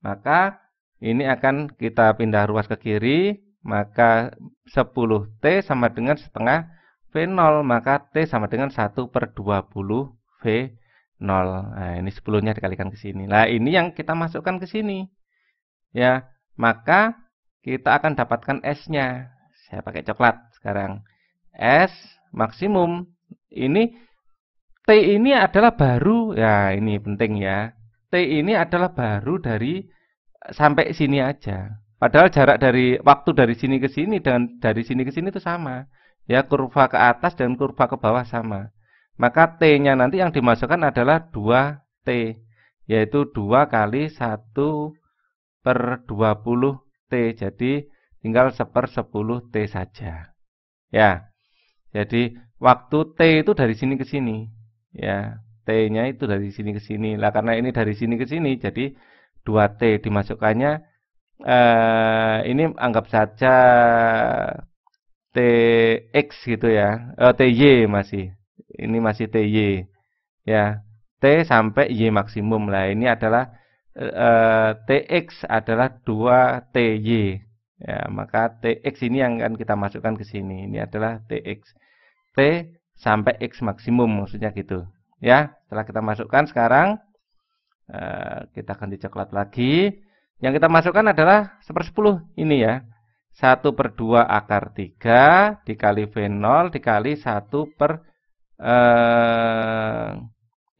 Maka ini akan kita pindah ruas ke kiri, maka 10 T sama dengan setengah V0, maka T sama dengan 1 per 20 V0. Nah, ini 10-nya dikalikan ke sini. Nah, ini yang kita masukkan ke sini. Ya, maka kita akan dapatkan S-nya. Saya pakai coklat sekarang. S maksimum. Ini T ini adalah baru, ya ini penting ya. T ini adalah baru dari eh, sampai sini aja. Padahal jarak dari waktu dari sini ke sini dan dari sini ke sini itu sama. Ya, kurva ke atas dan kurva ke bawah sama. Maka T-nya nanti yang dimasukkan adalah 2T, yaitu 2 kali 1 per 20T. Jadi tinggal 1 per 10T saja. Ya, jadi waktu t itu dari sini ke sini, ya t-nya itu dari sini ke sini. Lah karena ini dari sini ke sini, jadi 2t dimasukkannya eh, ini anggap saja tx gitu ya, eh, ty masih, ini masih ty, ya t sampai y maksimum lah. Ini adalah eh, tx adalah 2 ty Ya, maka tx ini yang akan kita masukkan ke sini. Ini adalah tx. T sampai x maksimum maksudnya gitu. Ya, setelah kita masukkan sekarang eh, kita akan coklat lagi. Yang kita masukkan adalah 1 10 ini ya. 1 per 2 akar 3 dikali V0 dikali 1 per eh,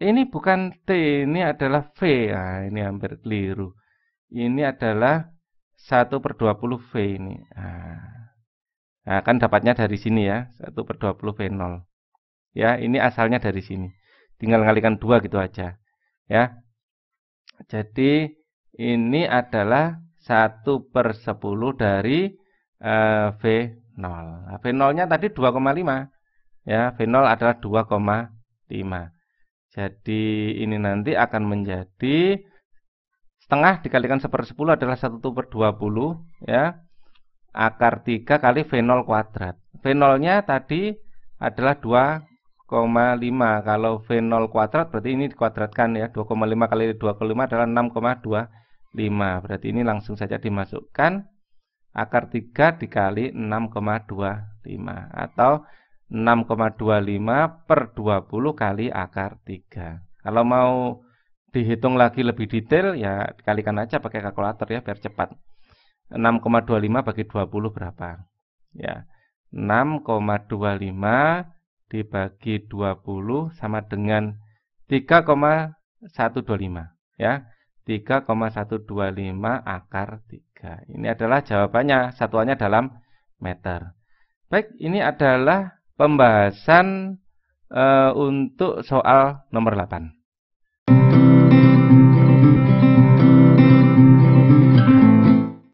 ini bukan T, ini adalah V. ya ini hampir keliru. Ini adalah 1 per 20 V ini. Nah, nah, kan dapatnya dari sini ya, 1 per 20 V0. Ya, ini asalnya dari sini. Tinggal ngalikan 2 gitu aja. Ya. Jadi ini adalah 1 per 10 dari eh, V0. Nah, V0-nya tadi 2,5. Ya, V0 adalah 2,5. Jadi ini nanti akan menjadi setengah dikalikan seperdepuluh adalah satu per dua puluh ya akar tiga kali V0 kuadrat V0-nya tadi adalah 2,5 kalau V0 kuadrat berarti ini dikuadratkan ya 2,5 kali 2,5 adalah 6,25 berarti ini langsung saja dimasukkan akar 3 dikali 6,25 atau 6,25 per 20 kali akar 3 kalau mau dihitung lagi lebih detail ya dikalikan aja pakai kalkulator ya biar cepat 6,25 bagi 20 berapa ya 6,25 dibagi 20 sama dengan 3,125 ya 3,125 akar 3 ini adalah jawabannya satuannya dalam meter baik ini adalah pembahasan e, untuk soal nomor 8